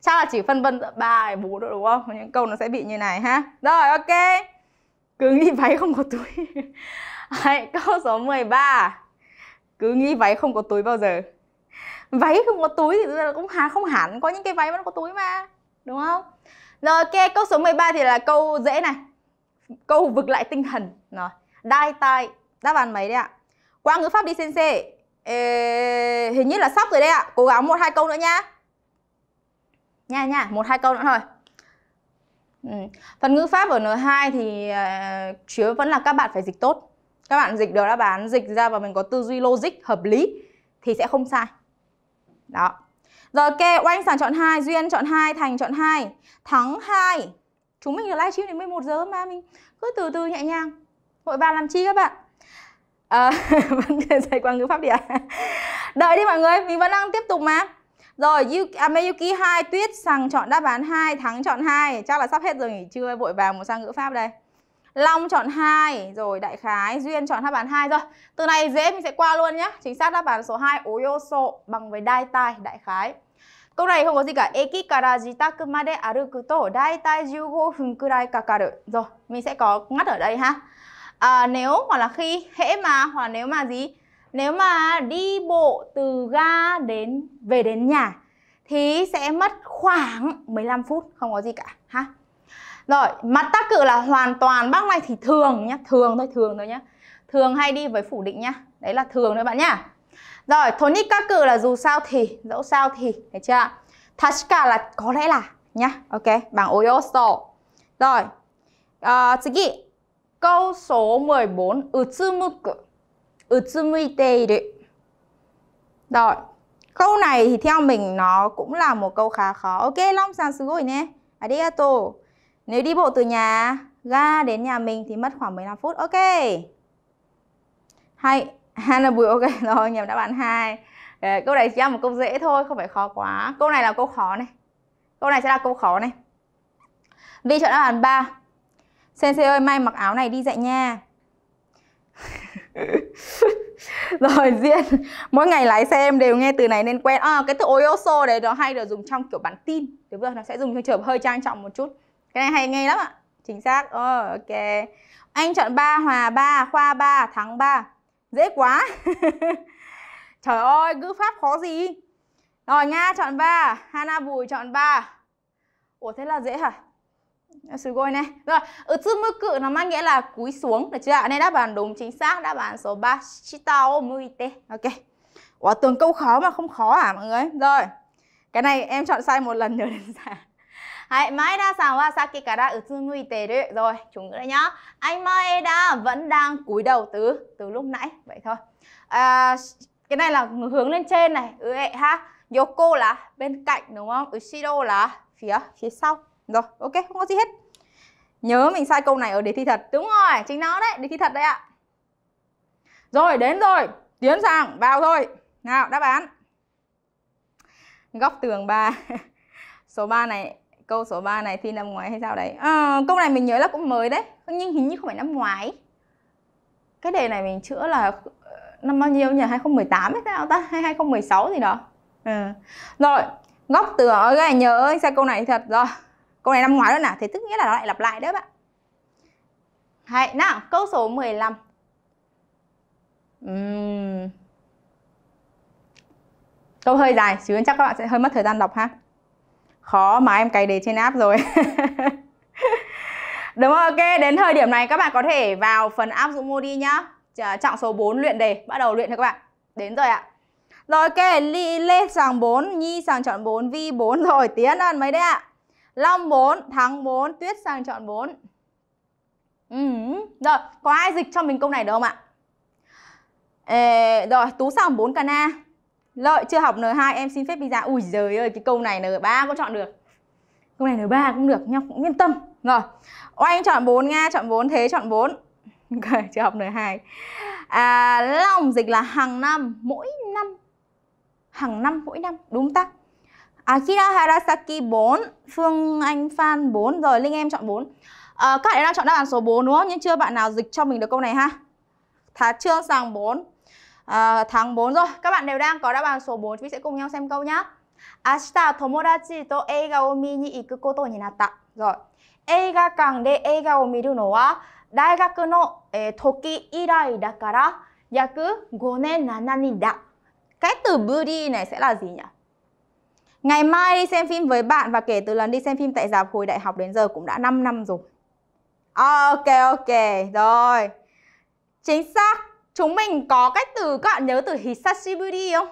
Chắc là chỉ phân vân ba hay 4 đúng không? Những câu nó sẽ bị như này ha Rồi ok Cứ nghĩ váy không có túi Đấy, Câu số 13 Cứ nghĩ váy không có túi bao giờ Váy không có túi thì cũng há không hẳn Có những cái váy vẫn có túi mà Đúng không? Rồi ok câu số 13 thì là câu dễ này Câu vực lại tinh thần Rồi Đai tai Đáp án mấy đấy ạ? Qua ngữ pháp đi sensei. Ê, hình như là sắp rồi đấy ạ. Cố gắng một hai câu nữa nha. Nha nha, một hai câu nữa thôi. Ừ. Phần ngữ pháp ở N2 thì uh, à, chứa vẫn là các bạn phải dịch tốt. Các bạn dịch được đáp án, dịch ra và mình có tư duy logic hợp lý thì sẽ không sai. Đó. Rồi ok, Oanh sàn chọn 2, Duyên chọn 2, Thành chọn 2, Thắng 2. Chúng mình được livestream đến 11 giờ mà mình cứ từ từ nhẹ nhàng. Vội vàng làm chi các bạn? à, vấn đề dạy qua ngữ pháp đi à đợi đi mọi người mình vẫn đang tiếp tục mà rồi Yuki, à, Meyuki 2 tuyết sằng chọn đáp án 2 thắng chọn 2 chắc là sắp hết rồi nghỉ trưa vội vàng một sang ngữ pháp đây Long chọn 2 rồi đại khái duyên chọn đáp án 2 rồi từ này dễ mình sẽ qua luôn nhé chính xác đáp án số 2 Oyoso bằng với đai tai đại khái Câu này không có gì cả. Eki kara jitaku made aruku to daitai 15 fun kurai kakaru. Rồi, mình sẽ có ngắt ở đây ha à, nếu hoặc là khi hễ mà hoặc là nếu mà gì nếu mà đi bộ từ ga đến về đến nhà thì sẽ mất khoảng 15 phút không có gì cả ha rồi mặt tác cự là hoàn toàn bác này thì thường nhá thường thôi thường thôi nhá thường hay đi với phủ định nhá đấy là thường thôi bạn nhá rồi thốn nhích các cự là dù sao thì dẫu sao thì thấy chưa tashika là có lẽ là nhá ok bằng oyoso rồi uh, câu số 14 Utsumiku Utsumiteru Rồi Câu này thì theo mình nó cũng là một câu khá khó Ok Long sàn sugoi nhé Arigato Nếu đi bộ từ nhà ga đến nhà mình thì mất khoảng 15 phút Ok Hay Hanabu ok rồi nhầm đáp án 2 Câu này chỉ là một câu dễ thôi Không phải khó quá Câu này là câu khó này Câu này sẽ là câu khó này Vì chọn đáp án 3 Sensei ơi may mặc áo này đi dạy nha rồi diên mỗi ngày lái xe em đều nghe từ này nên quen à, cái từ oyoso đấy nó hay được dùng trong kiểu bản tin đúng rồi nó sẽ dùng cho trường hơi trang trọng một chút cái này hay nghe lắm ạ chính xác oh, ok anh chọn ba hòa ba khoa ba thắng ba dễ quá trời ơi ngữ pháp khó gì rồi nga chọn ba hana bùi chọn ba ủa thế là dễ hả Sủi gôi này Rồi, ở ừ, mức cự nó mang nghĩa là cúi xuống, được chưa ạ? Nên đáp án đúng chính xác, đáp án số 3 Shitao muite Ok quả tưởng câu khó mà không khó à mọi người Rồi, cái này em chọn sai một lần nữa đến giả Hãy mai đa sàng wa saki kara utsumu ừ, ite đấy Rồi, chúng nữa nhá Anh Maeda vẫn đang cúi đầu từ từ lúc nãy Vậy thôi à, Cái này là hướng lên trên này Ue ừ, ha Yoko là bên cạnh đúng không? Ushiro là phía phía sau rồi, ok, không có gì hết Nhớ mình sai câu này ở đề thi thật Đúng rồi, chính nó đấy, đề thi thật đấy ạ Rồi, đến rồi Tiến sang, vào thôi Nào, đáp án Góc tường 3 Số 3 này, câu số 3 này thi năm ngoái hay sao đấy à, Câu này mình nhớ là cũng mới đấy Nhưng hình như không phải năm ngoái Cái đề này mình chữa là ờ, Năm bao nhiêu nhỉ, 2018 hay sao ta Hay 2016 gì đó ừ. Rồi, góc tường, ok, nhớ sai câu này thật Rồi câu này năm ngoái luôn nè à? thì tức nghĩa là nó lại lặp lại đấy bạn hãy nào câu số 15 uhm. câu hơi dài chứ chắc các bạn sẽ hơi mất thời gian đọc ha khó mà em cày đề trên app rồi Đúng rồi, ok, đến thời điểm này các bạn có thể vào phần áp dụng Modi nhá Trọng số 4 luyện đề, bắt đầu luyện thôi các bạn Đến rồi ạ Rồi ok, li, lê sàng 4, nhi sàng chọn 4, vi 4 rồi, tiến lên mấy đấy ạ Long 4, Thắng 4, Tuyết sang chọn 4. Ừ. Rồi, có ai dịch cho mình câu này được không ạ? Ê, rồi, Tú sang 4 cana. Lợi chưa học N2 em xin phép đi ra. Ui giời ơi, cái câu này N3 có chọn được. Câu này N3 cũng được nhá, cũng yên tâm. Rồi. Oanh chọn 4 Nga, chọn 4 Thế chọn 4. Okay, chưa học N2. À, Long dịch là hàng năm, mỗi năm. Hàng năm mỗi năm, đúng không ta? Akira Harasaki 4 Phương Anh Phan 4 Rồi Linh em chọn 4 à, ờ, Các bạn đang chọn đáp án số 4 đúng không? Nhưng chưa bạn nào dịch cho mình được câu này ha Thả Trương sang 4 à, Tháng 4 rồi Các bạn đều đang có đáp án số 4 Chúng mình sẽ cùng nhau xem câu nhá 明日友達と映画を見に行くことになった。rồi. 年7 e, Cái từ buri này sẽ là gì nhỉ? Ngày mai đi xem phim với bạn và kể từ lần đi xem phim tại rạp hồi đại học đến giờ cũng đã 5 năm rồi. Ok ok, rồi. Chính xác. Chúng mình có cách từ các bạn nhớ từ hisashiburi không?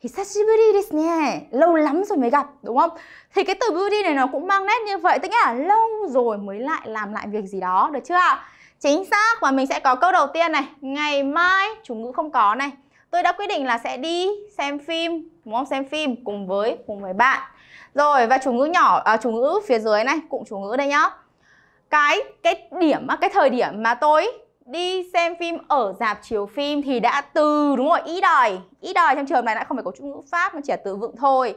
Hisashiburi desu nè, Lâu lắm rồi mới gặp, đúng không? Thì cái từ buri này nó cũng mang nét như vậy, tức là lâu rồi mới lại làm lại việc gì đó, được chưa ạ? Chính xác và mình sẽ có câu đầu tiên này, ngày mai chủ ngữ không có này, tôi đã quyết định là sẽ đi xem phim đúng không xem phim cùng với cùng với bạn rồi và chủ ngữ nhỏ à, chủ ngữ phía dưới này cụm chủ ngữ đây nhá cái cái điểm cái thời điểm mà tôi đi xem phim ở dạp chiếu phim thì đã từ đúng rồi ý đời ý đời trong trường này lại không phải có chủ ngữ pháp mà chỉ là từ vựng thôi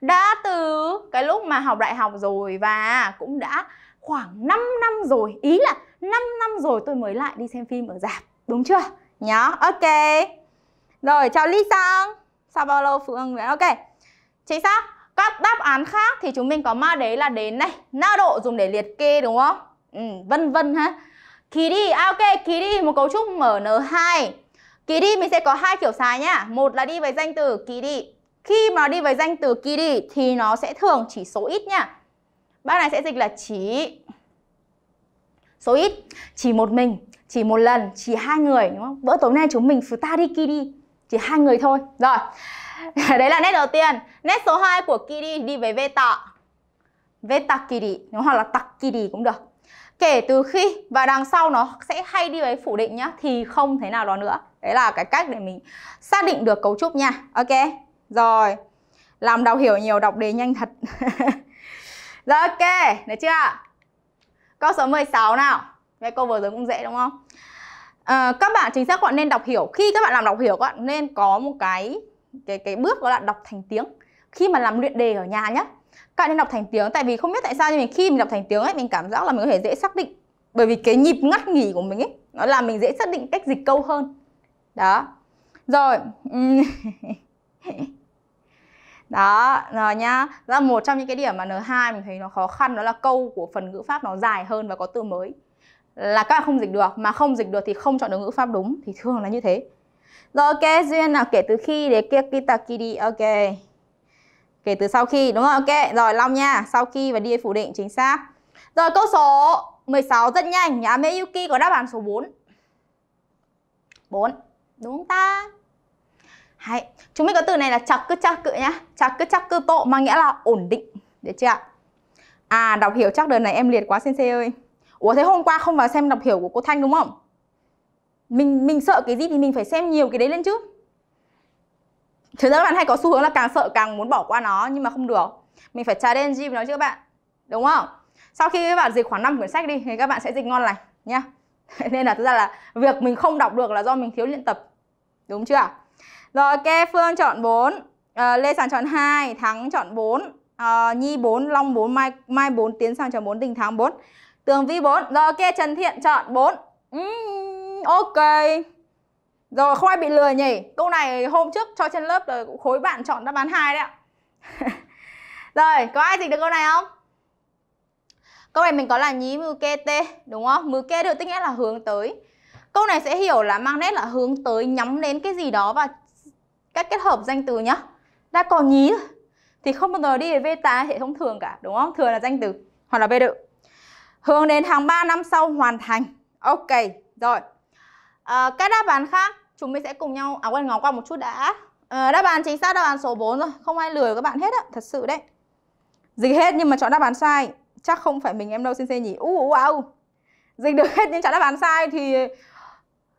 đã từ cái lúc mà học đại học rồi và cũng đã khoảng 5 năm rồi ý là 5 năm rồi tôi mới lại đi xem phim ở dạp đúng chưa nhá ok rồi, chào Lisa Sao Phương Nguyễn, ok Chính xác Các đáp án khác thì chúng mình có ma đấy là đến này Na độ dùng để liệt kê đúng không? Ừ, vân vân ha Ký đi, à, ok, ký đi một cấu trúc mở N2 Ký đi mình sẽ có hai kiểu xài nhá Một là đi với danh từ ký đi Khi mà đi với danh từ ký đi thì nó sẽ thường chỉ số ít nhá Bác này sẽ dịch là chỉ số ít Chỉ một mình, chỉ một lần, chỉ hai người đúng không? Bữa tối nay chúng mình cứ ta đi ký đi chỉ hai người thôi rồi đấy là nét đầu tiên nét số 2 của kiri đi với veta veta kiri nó hoặc là tắc kiri cũng được kể từ khi và đằng sau nó sẽ hay đi với phủ định nhá thì không thế nào đó nữa đấy là cái cách để mình xác định được cấu trúc nha ok rồi làm đọc hiểu nhiều đọc đề nhanh thật rồi ok được chưa câu số 16 nào Vậy câu vừa rồi cũng dễ đúng không Ờ, các bạn chính xác các bạn nên đọc hiểu khi các bạn làm đọc hiểu các bạn nên có một cái cái cái bước đó là đọc thành tiếng khi mà làm luyện đề ở nhà nhé các bạn nên đọc thành tiếng tại vì không biết tại sao nhưng mình khi mình đọc thành tiếng ấy mình cảm giác là mình có thể dễ xác định bởi vì cái nhịp ngắt nghỉ của mình ấy nó làm mình dễ xác định cách dịch câu hơn đó rồi đó rồi nhá là một trong những cái điểm mà N2 mình thấy nó khó khăn đó là câu của phần ngữ pháp nó dài hơn và có từ mới là các bạn không dịch được mà không dịch được thì không chọn được ngữ pháp đúng thì thường là như thế rồi ok duyên nào kể từ khi để kia kita kiri ok kể từ sau khi đúng không ok rồi long nha sau khi và đi phủ định chính xác rồi câu số 16 rất nhanh nhà meyuki có đáp án số 4 4 đúng ta Hay. chúng mình có từ này là chắc cứ chặt cự nhá chắc cứ chặt cự tộ mà nghĩa là ổn định được chưa ạ à đọc hiểu chắc đợt này em liệt quá sensei ơi ủa thế hôm qua không vào xem đọc hiểu của cô thanh đúng không mình mình sợ cái gì thì mình phải xem nhiều cái đấy lên trước thực ra bạn hay có xu hướng là càng sợ càng muốn bỏ qua nó nhưng mà không được mình phải challenge với nó chứ các bạn đúng không sau khi các bạn dịch khoảng 5 quyển sách đi thì các bạn sẽ dịch ngon lành nhá nên là thực ra là việc mình không đọc được là do mình thiếu luyện tập đúng chưa rồi Kê phương chọn 4 à, ờ, lê sàn chọn 2 thắng chọn 4 à, ờ, nhi 4 long 4 mai mai 4 tiến sang chọn 4 đình thắng 4 Tường vi 4 Rồi ok Trần Thiện chọn 4 uhm, Ok Rồi không ai bị lừa nhỉ Câu này hôm trước cho trên lớp rồi khối bạn chọn đáp án 2 đấy ạ Rồi có ai dịch được câu này không Câu này mình có là nhí mưu kê tê Đúng không Mưu kê được tích nghĩa là hướng tới Câu này sẽ hiểu là mang nét là hướng tới nhắm đến cái gì đó và cách kết hợp danh từ nhá. Đã có nhí Thì không bao giờ đi về V tá hệ thống thường cả, đúng không? Thường là danh từ hoặc là V đự hướng đến tháng 3 năm sau hoàn thành ok rồi à, các đáp án khác chúng mình sẽ cùng nhau à quên ngó qua một chút đã à, đáp án chính xác đáp án số 4 rồi không ai lừa các bạn hết á thật sự đấy dịch hết nhưng mà chọn đáp án sai chắc không phải mình em đâu xin xê nhỉ u u wow, dịch được hết nhưng chọn đáp án sai thì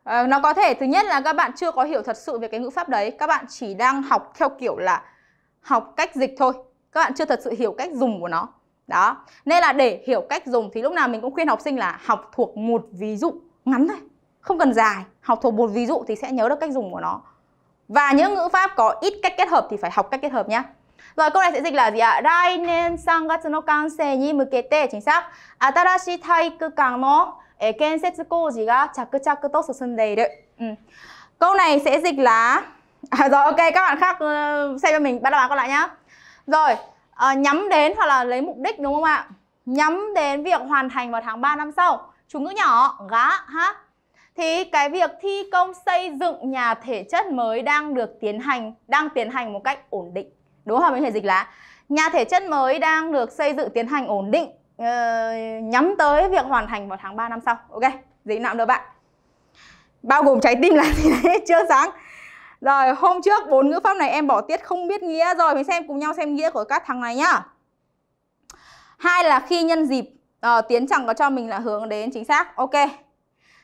à, nó có thể thứ nhất là các bạn chưa có hiểu thật sự về cái ngữ pháp đấy các bạn chỉ đang học theo kiểu là học cách dịch thôi các bạn chưa thật sự hiểu cách dùng của nó đó nên là để hiểu cách dùng thì lúc nào mình cũng khuyên học sinh là học thuộc một ví dụ ngắn thôi không cần dài học thuộc một ví dụ thì sẽ nhớ được cách dùng của nó và những ngữ pháp có ít cách kết hợp thì phải học cách kết hợp nhé rồi câu này sẽ dịch là gì ạ? Lai nen sang gatsu no kansei ni mukete chính xác. Atarashi taikukan no kensetsu kouji ga chaku chaku to susundeiru. Ừ. Câu này sẽ dịch là à, rồi ok các bạn khác ừ, xem cho mình bắt đáp án còn lại nhá. Rồi, à, nhắm đến hoặc là lấy mục đích đúng không ạ? Nhắm đến việc hoàn thành vào tháng 3 năm sau. Chú ngữ nhỏ, gá, ha. Thì cái việc thi công xây dựng nhà thể chất mới đang được tiến hành, đang tiến hành một cách ổn định. Đúng không? Mình thể dịch là nhà thể chất mới đang được xây dựng tiến hành ổn định uh, nhắm tới việc hoàn thành vào tháng 3 năm sau. Ok, dính nạm được bạn. Bao gồm trái tim là gì đấy, chưa sáng. Rồi hôm trước bốn ngữ pháp này em bỏ tiết không biết nghĩa rồi Mình xem cùng nhau xem nghĩa của các thằng này nhá Hai là khi nhân dịp à, Tiến chẳng có cho mình là hướng đến chính xác Ok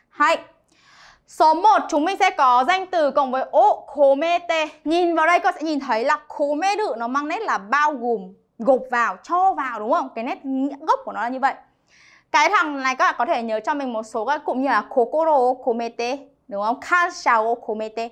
Hay Số 1 chúng mình sẽ có danh từ cộng với ô komete Nhìn vào đây các sẽ nhìn thấy là komeru nó mang nét là bao gồm Gộp vào, cho vào đúng không? Cái nét gốc của nó là như vậy cái thằng này các bạn có thể nhớ cho mình một số các cụm như là kokoro komete đúng không? Kanshao komete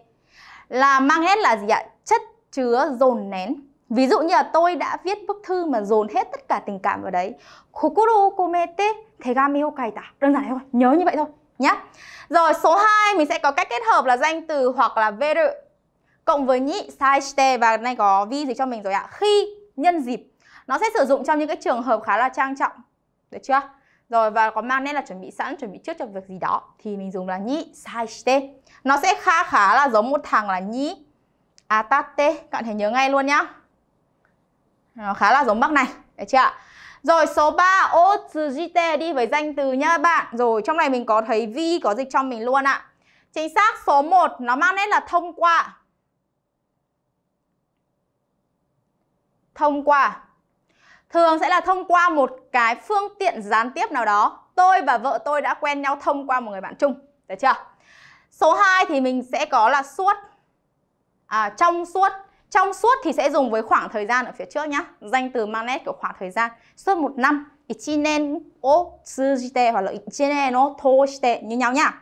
là mang hết là gì ạ? Chất chứa dồn nén. Ví dụ như là tôi đã viết bức thư mà dồn hết tất cả tình cảm vào đấy. Kokoro komete tegami o kaita. Đơn giản thôi, nhớ như vậy thôi nhá. Rồi số 2 mình sẽ có cách kết hợp là danh từ hoặc là veru cộng với nhị sai saishite và nay có vi gì cho mình rồi ạ. Khi nhân dịp nó sẽ sử dụng trong những cái trường hợp khá là trang trọng. Được chưa? Rồi và có mang nên là chuẩn bị sẵn, chuẩn bị trước cho việc gì đó thì mình dùng là nhị sai saishite nó sẽ khá khá là giống một thằng là nhí atate à, các bạn thấy nhớ ngay luôn nhá nó khá là giống bác này được chưa rồi số 3 otsujite đi với danh từ nhá bạn rồi trong này mình có thấy vi có dịch trong mình luôn ạ chính xác số 1 nó mang nét là thông qua thông qua thường sẽ là thông qua một cái phương tiện gián tiếp nào đó tôi và vợ tôi đã quen nhau thông qua một người bạn chung được chưa Số 2 thì mình sẽ có là suốt à, Trong suốt Trong suốt thì sẽ dùng với khoảng thời gian ở phía trước nhá Danh từ manet của khoảng thời gian Suốt một năm 1 nen o tsujite hoặc là 1 nen o toshite như nhau nhá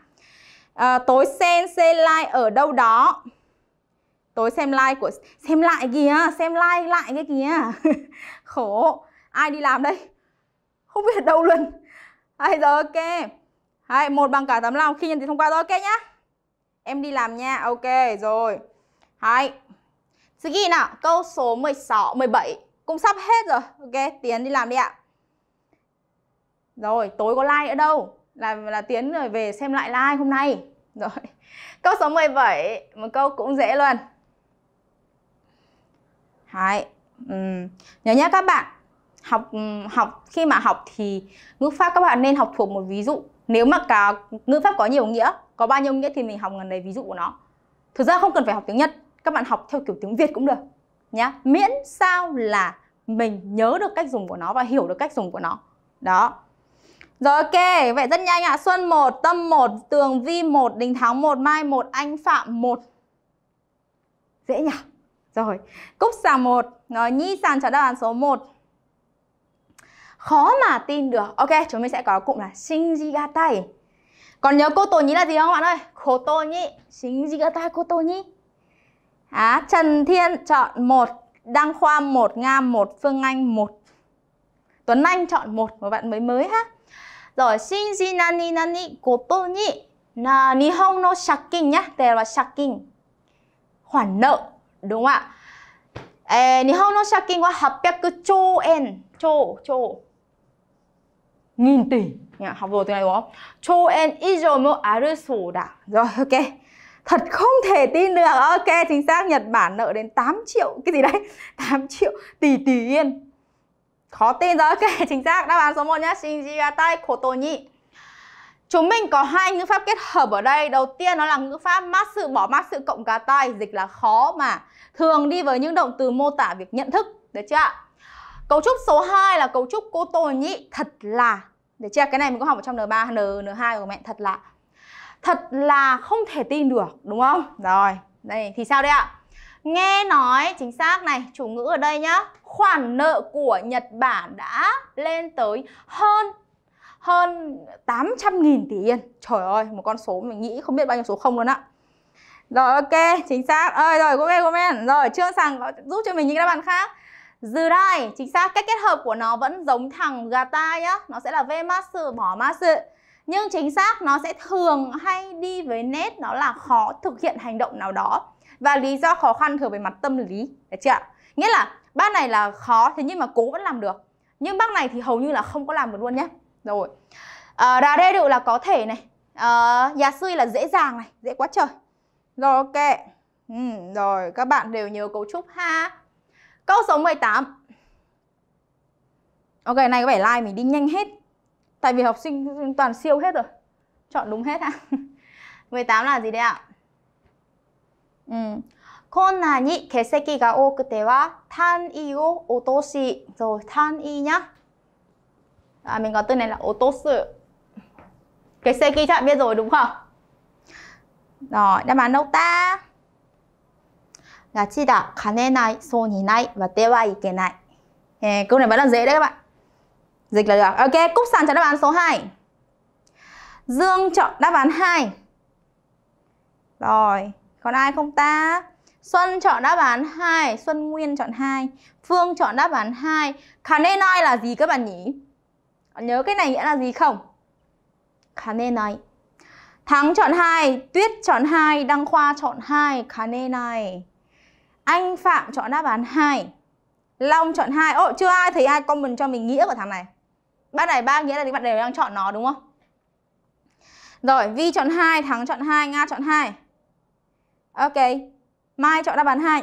à, Tối xem xem like ở đâu đó Tối xem like của Xem lại kìa Xem like lại cái kìa Khổ Ai đi làm đây Không biết ở đâu luôn Đấy rồi ok Đấy, một bằng cả tấm lòng khi nhận thì thông qua rồi ok nhá Em đi làm nha. Ok rồi. Hai. Sugi nào, câu số 16, 17 cũng sắp hết rồi. Ok, Tiến đi làm đi ạ. Rồi, tối có like ở đâu? Là là Tiến rồi về xem lại like hôm nay. Rồi. Câu số 17, một câu cũng dễ luôn. Hai. Ừ. Nhớ nhá các bạn, học học khi mà học thì ngữ pháp các bạn nên học thuộc một ví dụ nếu mà cả ngữ pháp có nhiều nghĩa có bao nhiêu nghĩa thì mình học gần đấy ví dụ của nó thực ra không cần phải học tiếng nhật các bạn học theo kiểu tiếng việt cũng được nhá miễn sao là mình nhớ được cách dùng của nó và hiểu được cách dùng của nó đó rồi ok, vậy rất nhanh ạ. À. Xuân 1, Tâm 1, Tường Vi 1, Đình Thắng 1, Mai 1, Anh Phạm 1. Dễ nhỉ? Rồi, Cúc sàng 1, rồi Nhi sàng trả đáp án số 1 khó mà tin được ok chúng mình sẽ có cụm là shinjigatai còn nhớ cô tổ nhí là gì không bạn ơi cô tổ nhí shinjigatai cô tổ nhí à, Trần Thiên chọn một Đăng Khoa một Nga một Phương Anh một Tuấn Anh chọn một một bạn mới mới ha rồi Shinji nani nani koto ni na nihon no shakin nhá tề là shakin khoản nợ đúng không ạ? Eh, nihon no shakin wa 800 triệu en, triệu triệu nghìn tỷ Nhà, học rồi từ này đúng không? 초엔 잊어모 아르소다 Rồi ok Thật không thể tin được Ok chính xác Nhật Bản nợ đến 8 triệu Cái gì đấy 8 triệu tỷ tỷ yên Khó tin rồi ok chính xác Đáp án số 1 nhá Shinji Atai Kotoni Chúng mình có hai ngữ pháp kết hợp ở đây Đầu tiên nó là ngữ pháp mát sự bỏ mát sự cộng cá tay, Dịch là khó mà Thường đi với những động từ mô tả việc nhận thức Được chưa ạ? Cấu trúc số 2 là cấu trúc cô tô nhị thật là để chưa? Cái này mình có học ở trong N3, N, N2 của mẹ Thật là Thật là không thể tin được đúng không? Rồi, đây thì sao đây ạ? Nghe nói chính xác này, chủ ngữ ở đây nhá Khoản nợ của Nhật Bản đã lên tới hơn hơn 800.000 tỷ yên Trời ơi, một con số mình nghĩ không biết bao nhiêu số không luôn ạ Rồi ok, chính xác Ơi rồi, ok comment Rồi, chưa sẵn giúp cho mình những đáp án khác Zurai, chính xác. Cách kết hợp của nó vẫn giống thằng gata nhá. Nó sẽ là vemasu, bỏ masu. Nhưng chính xác nó sẽ thường hay đi với nét nó là khó thực hiện hành động nào đó. Và lý do khó khăn thường về mặt tâm lý. Được chưa Nghĩa là bác này là khó thế nhưng mà cố vẫn làm được. Nhưng bác này thì hầu như là không có làm được luôn nhé. Rồi. À, đây được là có thể này. À, nhà sư là dễ dàng này, dễ quá trời. Rồi ok. Ừ, rồi các bạn đều nhớ cấu trúc ha Câu số 18 Ok này có vẻ like mình đi nhanh hết Tại vì học sinh toàn siêu hết rồi Chọn đúng hết ha 18 là gì đấy ạ? Ừ. こんなに欠席が多くては単位を落とし nhá. à, mình có từ này là ô tô sự cái xe kia chắc biết rồi đúng không rồi đáp án đâu ta ガチだ、金ない、そうにない、và tế vai kể này. Eh, câu này vẫn là dễ đấy các bạn. Dịch là được. Ok, Cúc Sàn chọn đáp án số 2. Dương chọn đáp án 2. Rồi, còn ai không ta? Xuân chọn đáp án 2, Xuân Nguyên chọn 2, Phương chọn đáp án 2. Kanenai là gì các bạn nhỉ? Nhớ cái này nghĩa là gì không? Kanenai. Thắng chọn 2, Tuyết chọn 2, Đăng Khoa chọn 2, Kanenai. Anh Phạm chọn đáp án 2 Long chọn 2 Ồ chưa ai thấy ai comment cho mình nghĩa của thằng này Bác này ba nghĩa là các bạn đều đang chọn nó đúng không Rồi Vi chọn 2 Thắng chọn 2 Nga chọn 2 Ok Mai chọn đáp án 2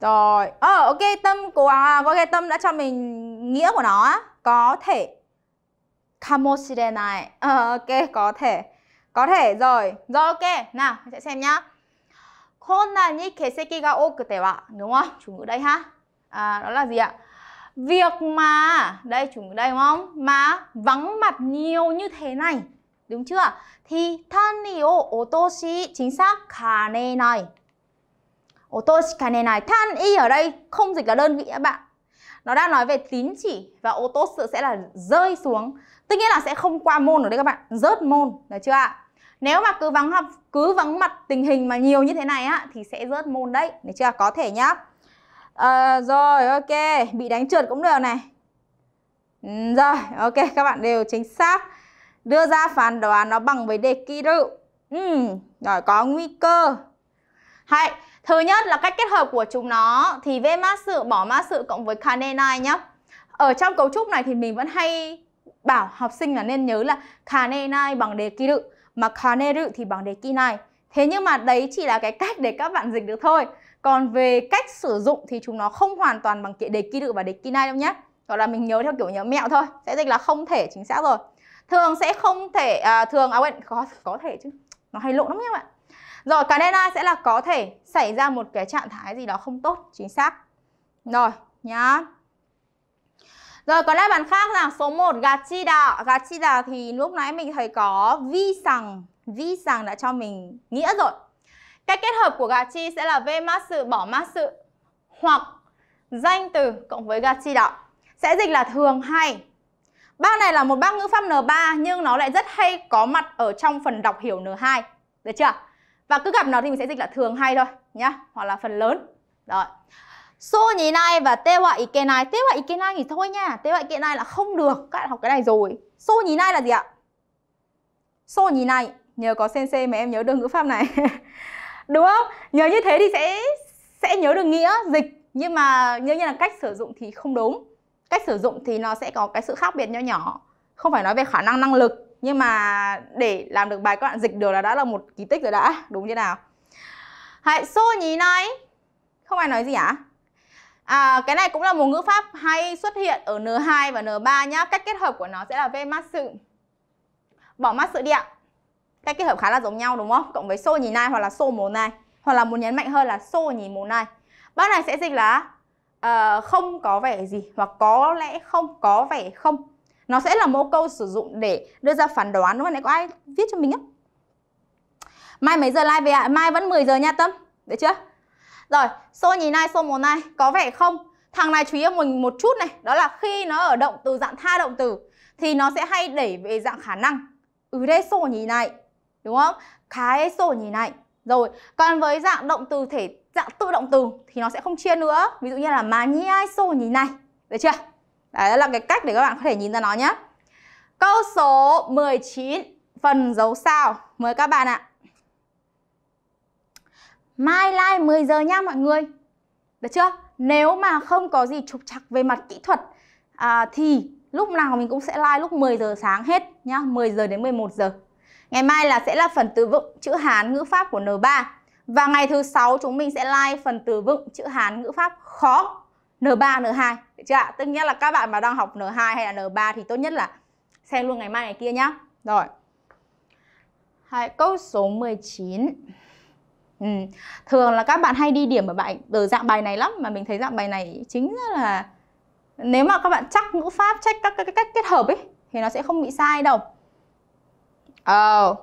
Rồi Ờ ok Tâm của à, Ok Tâm đã cho mình nghĩa của nó Có thể Kamoshirenai này, ờ, ok có thể Có thể rồi Rồi ok Nào sẽ xem nhá kia ô cửa 개새끼가 오그때와 đúng không? Chủ ngữ đây ha. À, đó là gì ạ? Việc mà đây chủ ngữ đây đúng không? Mà vắng mặt nhiều như thế này đúng chưa? Thì thân yêu ô tô si chính xác khả nề này. Ô tô khả nề này thân y ở đây không dịch là đơn vị các bạn. Nó đang nói về tín chỉ và ô tô sự sẽ là rơi xuống. Tức nghĩa là sẽ không qua môn ở đây các bạn, rớt môn, được chưa ạ? Nếu mà cứ vắng học cứ vắng mặt tình hình mà nhiều như thế này á thì sẽ rớt môn đấy, được chưa? Có thể nhá. À, rồi ok, bị đánh trượt cũng được này. Ừ, rồi, ok các bạn đều chính xác. Đưa ra phán đoán nó bằng với đề Kiru. Ừ, rồi có nguy cơ. Hay, thứ nhất là cách kết hợp của chúng nó thì V mã sự bỏ mã sự cộng với Kanenai nhá. Ở trong cấu trúc này thì mình vẫn hay bảo học sinh là nên nhớ là Kanenai bằng đề kỳ dự mà kaneru thì bằng dekinai. Thế nhưng mà đấy chỉ là cái cách để các bạn dịch được thôi. Còn về cách sử dụng thì chúng nó không hoàn toàn bằng kia dekiru và dekinai đâu nhé. Hoặc là mình nhớ theo kiểu nhớ mẹo thôi. Sẽ dịch là không thể chính xác rồi. Thường sẽ không thể à, thường à quên có có thể chứ. Nó hay lộn lắm các bạn. Rồi kanena sẽ là có thể xảy ra một cái trạng thái gì đó không tốt chính xác. Rồi nhá. Rồi có đáp án khác là số 1 gà chi đào. Gà chi đào thì lúc nãy mình thấy có vi sằng, vi sằng đã cho mình nghĩa rồi. Cách kết hợp của gà chi sẽ là v mát sự bỏ mát sự hoặc danh từ cộng với gà chi đạo sẽ dịch là thường hay. Bác này là một bác ngữ pháp N3 nhưng nó lại rất hay có mặt ở trong phần đọc hiểu N2. Được chưa? Và cứ gặp nó thì mình sẽ dịch là thường hay thôi nhá, hoặc là phần lớn. Rồi so nhí này và tê họa ý kiến này tê họa ý kiến này thì thôi nha tê họa ý kiến này là không được các bạn học cái này rồi so nhí này là gì ạ so nhí này nhờ có sensei mà em nhớ được ngữ pháp này đúng không nhớ như thế thì sẽ sẽ nhớ được nghĩa dịch nhưng mà như là cách sử dụng thì không đúng cách sử dụng thì nó sẽ có cái sự khác biệt nhỏ nhỏ không phải nói về khả năng năng lực nhưng mà để làm được bài các bạn dịch được là đã là một kỳ tích rồi đã đúng như nào hãy xô nhí này không ai nói gì ạ à? À, cái này cũng là một ngữ pháp hay xuất hiện ở N2 và N3 nhá. Cách kết hợp của nó sẽ là V mắt sự. Bỏ mắt sự đi ạ. Cách kết hợp khá là giống nhau đúng không? Cộng với xô nhìn này hoặc là xô mồ này. Hoặc là muốn nhấn mạnh hơn là xô nhìn mồ này. Bác này sẽ dịch là uh, không có vẻ gì hoặc có lẽ không có vẻ không. Nó sẽ là mẫu câu sử dụng để đưa ra phán đoán đúng không? Này có ai viết cho mình á? Mai mấy giờ live về ạ? Mai vẫn 10 giờ nha Tâm. Được chưa? Rồi, xô nhì nai, xô một nai, có vẻ không? Thằng này chú ý mình một chút này, đó là khi nó ở động từ dạng tha động từ thì nó sẽ hay đẩy về dạng khả năng. Ừ đây xô nhì này, đúng không? Cái xô nhì này. Rồi, còn với dạng động từ thể dạng tự động từ thì nó sẽ không chia nữa. Ví dụ như là mà nhì ai xô nhì này, được chưa? Đấy là cái cách để các bạn có thể nhìn ra nó nhé. Câu số 19 phần dấu sao. Mời các bạn ạ. Mai live 10 giờ nha mọi người. Được chưa? Nếu mà không có gì trục trặc về mặt kỹ thuật à, thì lúc nào mình cũng sẽ live lúc 10 giờ sáng hết nhá, 10 giờ đến 11 giờ. Ngày mai là sẽ là phần từ vựng chữ Hán ngữ pháp của N3 và ngày thứ sáu chúng mình sẽ live phần từ vựng chữ Hán ngữ pháp khó N3 N2 được chưa ạ? Tức nghĩa là các bạn mà đang học N2 hay là N3 thì tốt nhất là xem luôn ngày mai ngày kia nhá. Rồi. Hãy câu số 19. Ừ. Thường là các bạn hay đi điểm ở bài từ dạng bài này lắm mà mình thấy dạng bài này chính là nếu mà các bạn chắc ngữ pháp chắc các cái cách kết hợp ấy thì nó sẽ không bị sai đâu. Ờ. Oh.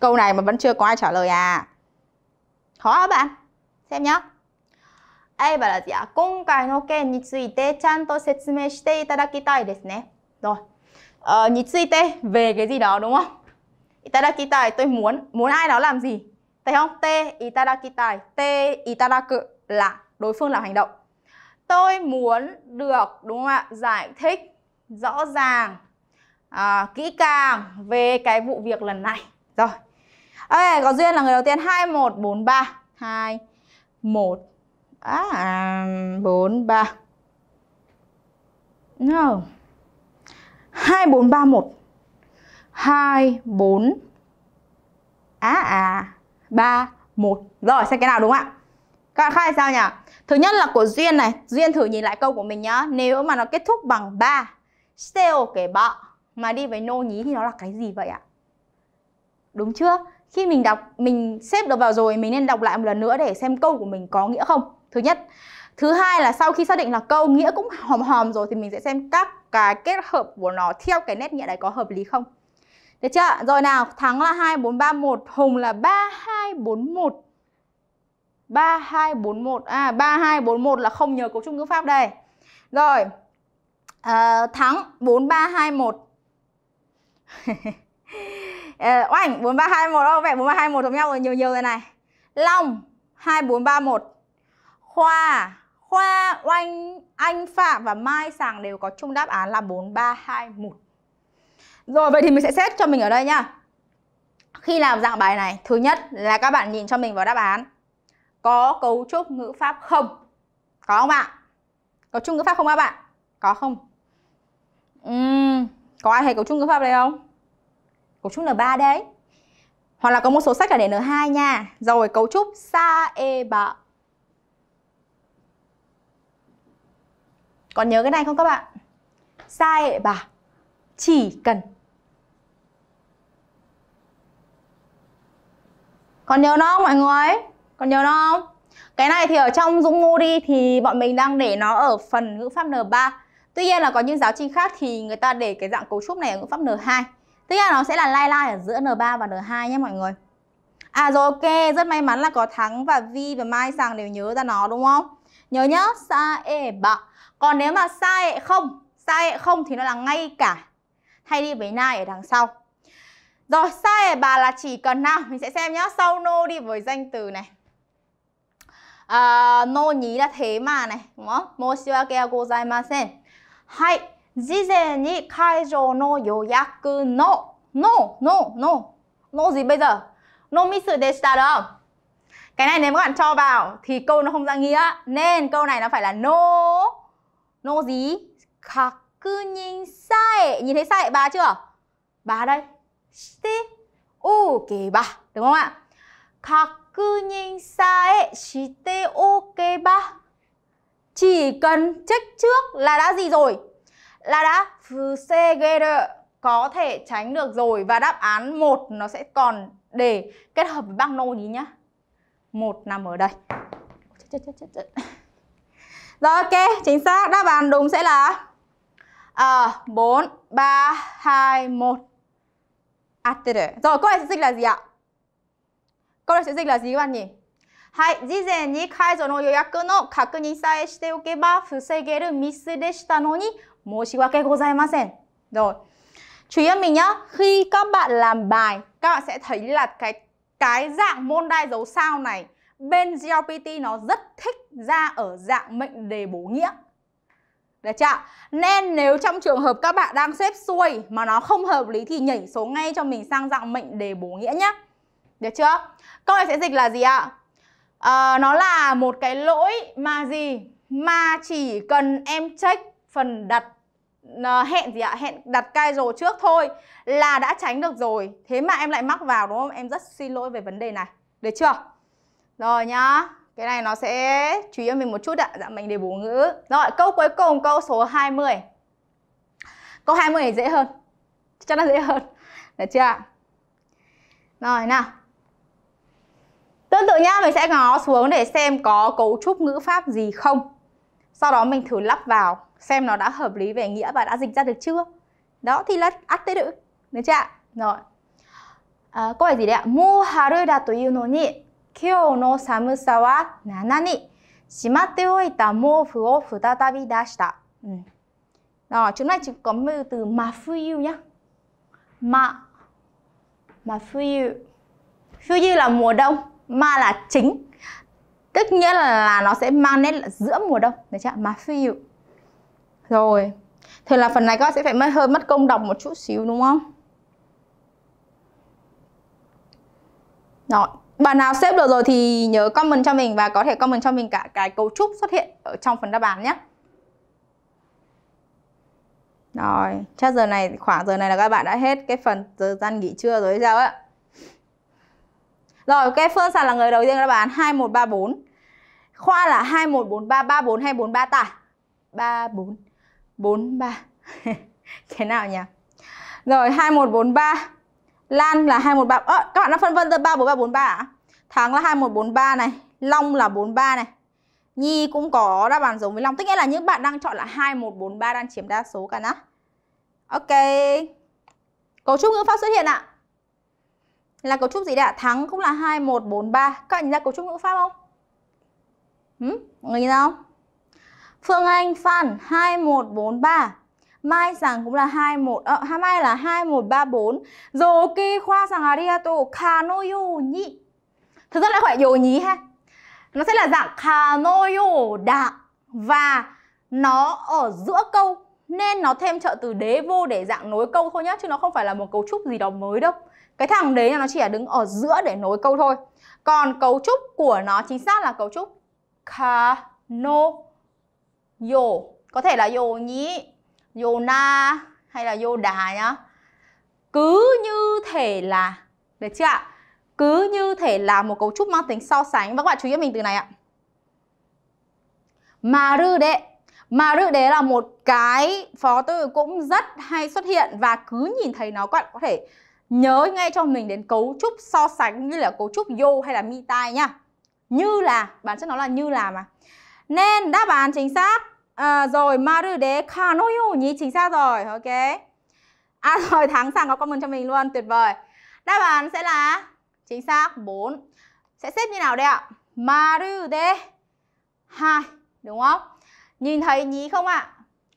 Câu này mà vẫn chưa có ai trả lời à. Khó các bạn. Xem nhá. アイバラジア、今回の件についてちゃんと説明していただきたいですね。Rồi. Ờ, uh, nhị suy tê ờ, về cái gì đó đúng không? Itadaki tôi muốn muốn ai đó làm gì Thấy không? Te itadakitai, te itadaku là đối phương làm hành động. Tôi muốn được, đúng không ạ? Giải thích rõ ràng, à, kỹ càng về cái vụ việc lần này. Rồi. Ê, có duyên là người đầu tiên 2143 2 1 à, 4 3 No. 2431 24 à à 3, 1 Rồi xem cái nào đúng ạ Các bạn khác là sao nhỉ? Thứ nhất là của Duyên này Duyên thử nhìn lại câu của mình nhá Nếu mà nó kết thúc bằng 3 Steo kể bọ Mà đi với nô nhí thì nó là cái gì vậy ạ? Đúng chưa? Khi mình đọc, mình xếp được vào rồi Mình nên đọc lại một lần nữa để xem câu của mình có nghĩa không Thứ nhất Thứ hai là sau khi xác định là câu nghĩa cũng hòm hòm rồi Thì mình sẽ xem các cái kết hợp của nó Theo cái nét nghĩa đấy có hợp lý không được chưa? Rồi nào, thắng là 2 4 3 1, hùng là 3 2 4 1. 3 2 4 1. À 3 2 4 1 là không nhờ cấu trúc ngữ pháp đây. Rồi. À, thắng 4 3 2 1. oanh 4 3 2 1 đâu, vẻ 4 3 2 1 giống nhau rồi nhiều nhiều rồi này. Long 2 4 3 1. Khoa Khoa, Oanh, Anh Phạm và Mai Sàng đều có chung đáp án là 4321. Rồi vậy thì mình sẽ xét cho mình ở đây nha. Khi làm dạng bài này, thứ nhất là các bạn nhìn cho mình vào đáp án. Có cấu trúc ngữ pháp không? Có không ạ? Cấu trúc ngữ pháp không các bạn? Có không? Uhm, có ai thấy cấu trúc ngữ pháp đây không? Cấu trúc N3 đấy. Hoặc là có một số sách là để N2 nha. Rồi cấu trúc sa e bạ. Còn nhớ cái này không các bạn? Sa e chỉ cần còn nhớ nó không mọi người còn nhớ nó không cái này thì ở trong Dũng Ngô đi thì bọn mình đang để nó ở phần ngữ pháp N3 Tuy nhiên là có những giáo trình khác thì người ta để cái dạng cấu trúc này ở ngữ pháp N2 Tức là nó sẽ là lai lai ở giữa N3 và N2 nhé mọi người À rồi ok, rất may mắn là có Thắng và Vi và Mai Sàng đều nhớ ra nó đúng không? Nhớ nhớ sa e bạ Còn nếu mà sai không, sai không thì nó là ngay cả Thay đi với nai ở đằng sau rồi sai đề à, bà là chỉ cần nào Mình sẽ xem nhá Sau nô đi với danh từ này à, nô nhí là thế mà này Đúng không? Moshiwake gozaimasen Hai Jizè ni kaijo no yoyaku no No, no, no No gì bây giờ? No misu deshita đâu Cái này nếu các bạn cho vào Thì câu nó không ra nghĩa Nên câu này nó phải là no No gì? Kakunin sai Nhìn thấy sai bà chưa? Bà đây ok ba, đúng không ạ? 確認さえしておけば chỉ cần check trước là đã gì rồi? Là đã fusegere có thể tránh được rồi và đáp án một nó sẽ còn để kết hợp với bác nô gì nhá. Một nằm ở đây. Rồi ok, chính xác đáp án đúng sẽ là à, 4 3 2 1 after. Rồi câu này sẽ dịch là gì ạ? Câu này sẽ dịch là gì các bạn nhỉ? はい、事前に解除の予約の確認さえしておけば防げるミスでしたのに申し訳ございません。Rồi. Chú ý mình nhá, khi các bạn làm bài, các bạn sẽ thấy là cái cái dạng môn đai dấu sao này bên GLPT nó rất thích ra ở dạng mệnh đề bố nghĩa. Được chưa? Nên nếu trong trường hợp các bạn đang xếp xuôi mà nó không hợp lý thì nhảy số ngay cho mình sang dạng mệnh đề bổ nghĩa nhé. Được chưa? Câu này sẽ dịch là gì ạ? À? nó là một cái lỗi mà gì? Mà chỉ cần em check phần đặt ờ, hẹn gì ạ? Hẹn đặt rồi trước thôi là đã tránh được rồi. Thế mà em lại mắc vào đúng không? Em rất xin lỗi về vấn đề này. Được chưa? Rồi nhá. Cái này nó sẽ chú ý mình một chút ạ. Dạ mình để bổ ngữ. Rồi, câu cuối cùng câu số 20. Câu 20 này dễ hơn. Chắc nó dễ hơn. Được chưa ạ? Rồi nào. Tương tự nhá, mình sẽ ngó xuống để xem có cấu trúc ngữ pháp gì không. Sau đó mình thử lắp vào xem nó đã hợp lý về nghĩa và đã dịch ra được chưa. Đó thì là ắt tới được. Được chưa ạ? Rồi. À, câu hỏi gì đấy ạ? Mu haru da to iu no ni 今日の寒さは7にしまっておいた毛布を再び出した。Ừ. Rồi, chúng ta chỉ có từ mà fuyu nhé. Mà mà fuyu. Fuyu là mùa đông, mà là chính. Tức nghĩa là, là nó sẽ mang nét là giữa mùa đông, được chưa? Mà fuyu. Rồi. Thường là phần này các bạn sẽ phải mất hơi mất công đọc một chút xíu đúng không? Rồi, bạn nào xếp được rồi thì nhớ comment cho mình và có thể comment cho mình cả cái cấu trúc xuất hiện ở trong phần đáp án nhé. Rồi, chắc giờ này khoảng giờ này là các bạn đã hết cái phần giờ gian nghỉ trưa rồi sao ạ? Rồi, cái Phương sản là người đầu tiên các bạn 2134. Khoa là 2143 34 hay 43 ta? 34 43. cái nào nhỉ? Rồi 2143 Lan là 213. Ờ, à, các bạn đã phân vân ra 34343 à? Thắng là 2143 này, Long là 43 này. Nhi cũng có đáp án giống với Long. Tức nghĩa là những bạn đang chọn là 2143 đang chiếm đa số cả nhá. Ok. Cấu trúc ngữ pháp xuất hiện ạ. À? Là cấu trúc gì đấy ạ? Thắng cũng là 2143. Các bạn nhìn ra cấu trúc ngữ pháp không? Hử? Ừ? Người nhìn không? Phương Anh Phan 2143 Mai rằng cũng là 21 ờ à, mai là 2134. Dồ kỳ khoa rằng kano kanoyo ni. Thực ra là gọi yo nhí ha. Nó sẽ là dạng kano kanoyo da và nó ở giữa câu nên nó thêm trợ từ đế vô để dạng nối câu thôi nhá chứ nó không phải là một cấu trúc gì đó mới đâu. Cái thằng đấy nó chỉ là đứng ở giữa để nối câu thôi. Còn cấu trúc của nó chính xác là cấu trúc kano kanoyo có thể là yo nhí na hay là đà nhá cứ như thể là được chưa ạ cứ như thể là một cấu trúc mang tính so sánh và các bạn chú ý mình từ này ạ mà rư đệ mà rư đế là một cái phó từ cũng rất hay xuất hiện và cứ nhìn thấy nó các bạn có thể nhớ ngay cho mình đến cấu trúc so sánh như là cấu trúc yo hay là mi tai nhá như là bản chất nó là như là mà nên đáp án chính xác À, rồi maru de kanoyo nhí chính xác rồi. Ok. À rồi thắng sẵn có comment cho mình luôn, tuyệt vời. Đáp án sẽ là chính xác 4. Sẽ xếp như nào đây ạ? Maru de 2, đúng không? Nhìn thấy nhí không ạ?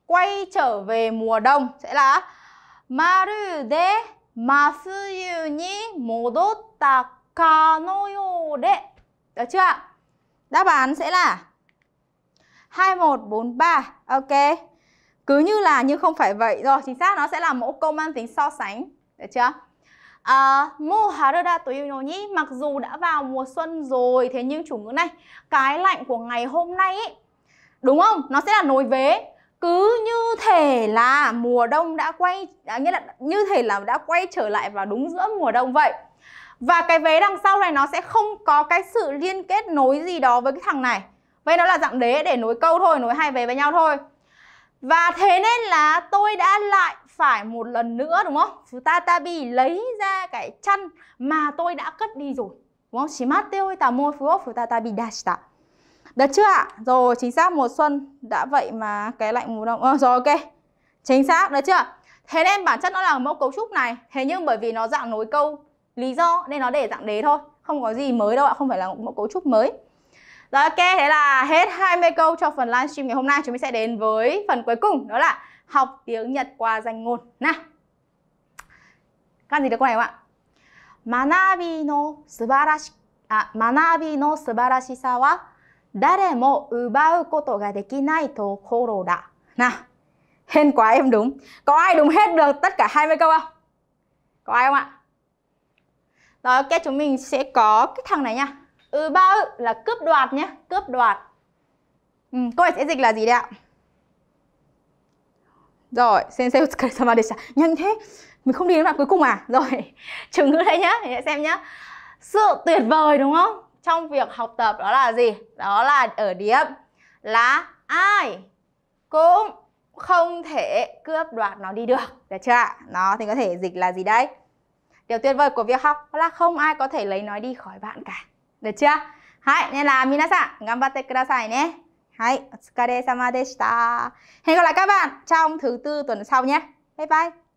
Quay trở về mùa đông sẽ là Maru de masuyu ni modotta kanoyo de. Được chưa ạ? Đáp án sẽ là 2143. Ok. Cứ như là nhưng không phải vậy rồi, chính xác nó sẽ là mẫu câu mang tính so sánh, được chưa? À, mô harada toyo nhí mặc dù đã vào mùa xuân rồi thế nhưng chủ ngữ này cái lạnh của ngày hôm nay ấy, đúng không nó sẽ là nối vế cứ như thể là mùa đông đã quay à, nghĩa là như thể là đã quay trở lại vào đúng giữa mùa đông vậy và cái vế đằng sau này nó sẽ không có cái sự liên kết nối gì đó với cái thằng này vậy nó là dạng đế để nối câu thôi nối hai về với nhau thôi và thế nên là tôi đã lại phải một lần nữa đúng không? Chúng tabi lấy ra cái chăn mà tôi đã cất đi rồi. Đúng không? Shimateu ta mo fuo futa tabi dashita. Được chưa ạ? Rồi chính xác mùa xuân đã vậy mà cái lạnh mùa đông. Ờ, rồi ok. Chính xác được chưa? Thế nên bản chất nó là mẫu cấu trúc này. Thế nhưng bởi vì nó dạng nối câu lý do nên nó để dạng đế thôi. Không có gì mới đâu ạ, không phải là mẫu cấu trúc mới. Rồi ok, thế là hết 20 câu cho phần livestream ngày hôm nay. Chúng mình sẽ đến với phần cuối cùng đó là học tiếng Nhật qua danh ngôn. Nào. Các gì được câu này không ạ? Manabi no subarashi à, manabi no subarashisa wa dare mo ubau koto ga dekinai tokoro da. Nào. Hên quá em đúng. Có ai đúng hết được tất cả 20 câu không? Có ai không ạ? Rồi ok, chúng mình sẽ có cái thằng này nha ừ ba ư là cướp đoạt nhé cướp đoạt ừ, câu này sẽ dịch là gì đấy ạ rồi sensei utsukare desha nhanh thế mình không đi đến đoạn cuối cùng à rồi trường ngữ đây nhé mình sẽ xem nhé sự tuyệt vời đúng không trong việc học tập đó là gì đó là ở điểm là ai cũng không thể cướp đoạt nó đi được được chưa ạ nó thì có thể dịch là gì đấy điều tuyệt vời của việc học là không ai có thể lấy nó đi khỏi bạn cả được chưa? nên sẵn, nhé. hẹn gặp lại các bạn trong thứ tư tuần sau nhé. Bye bye.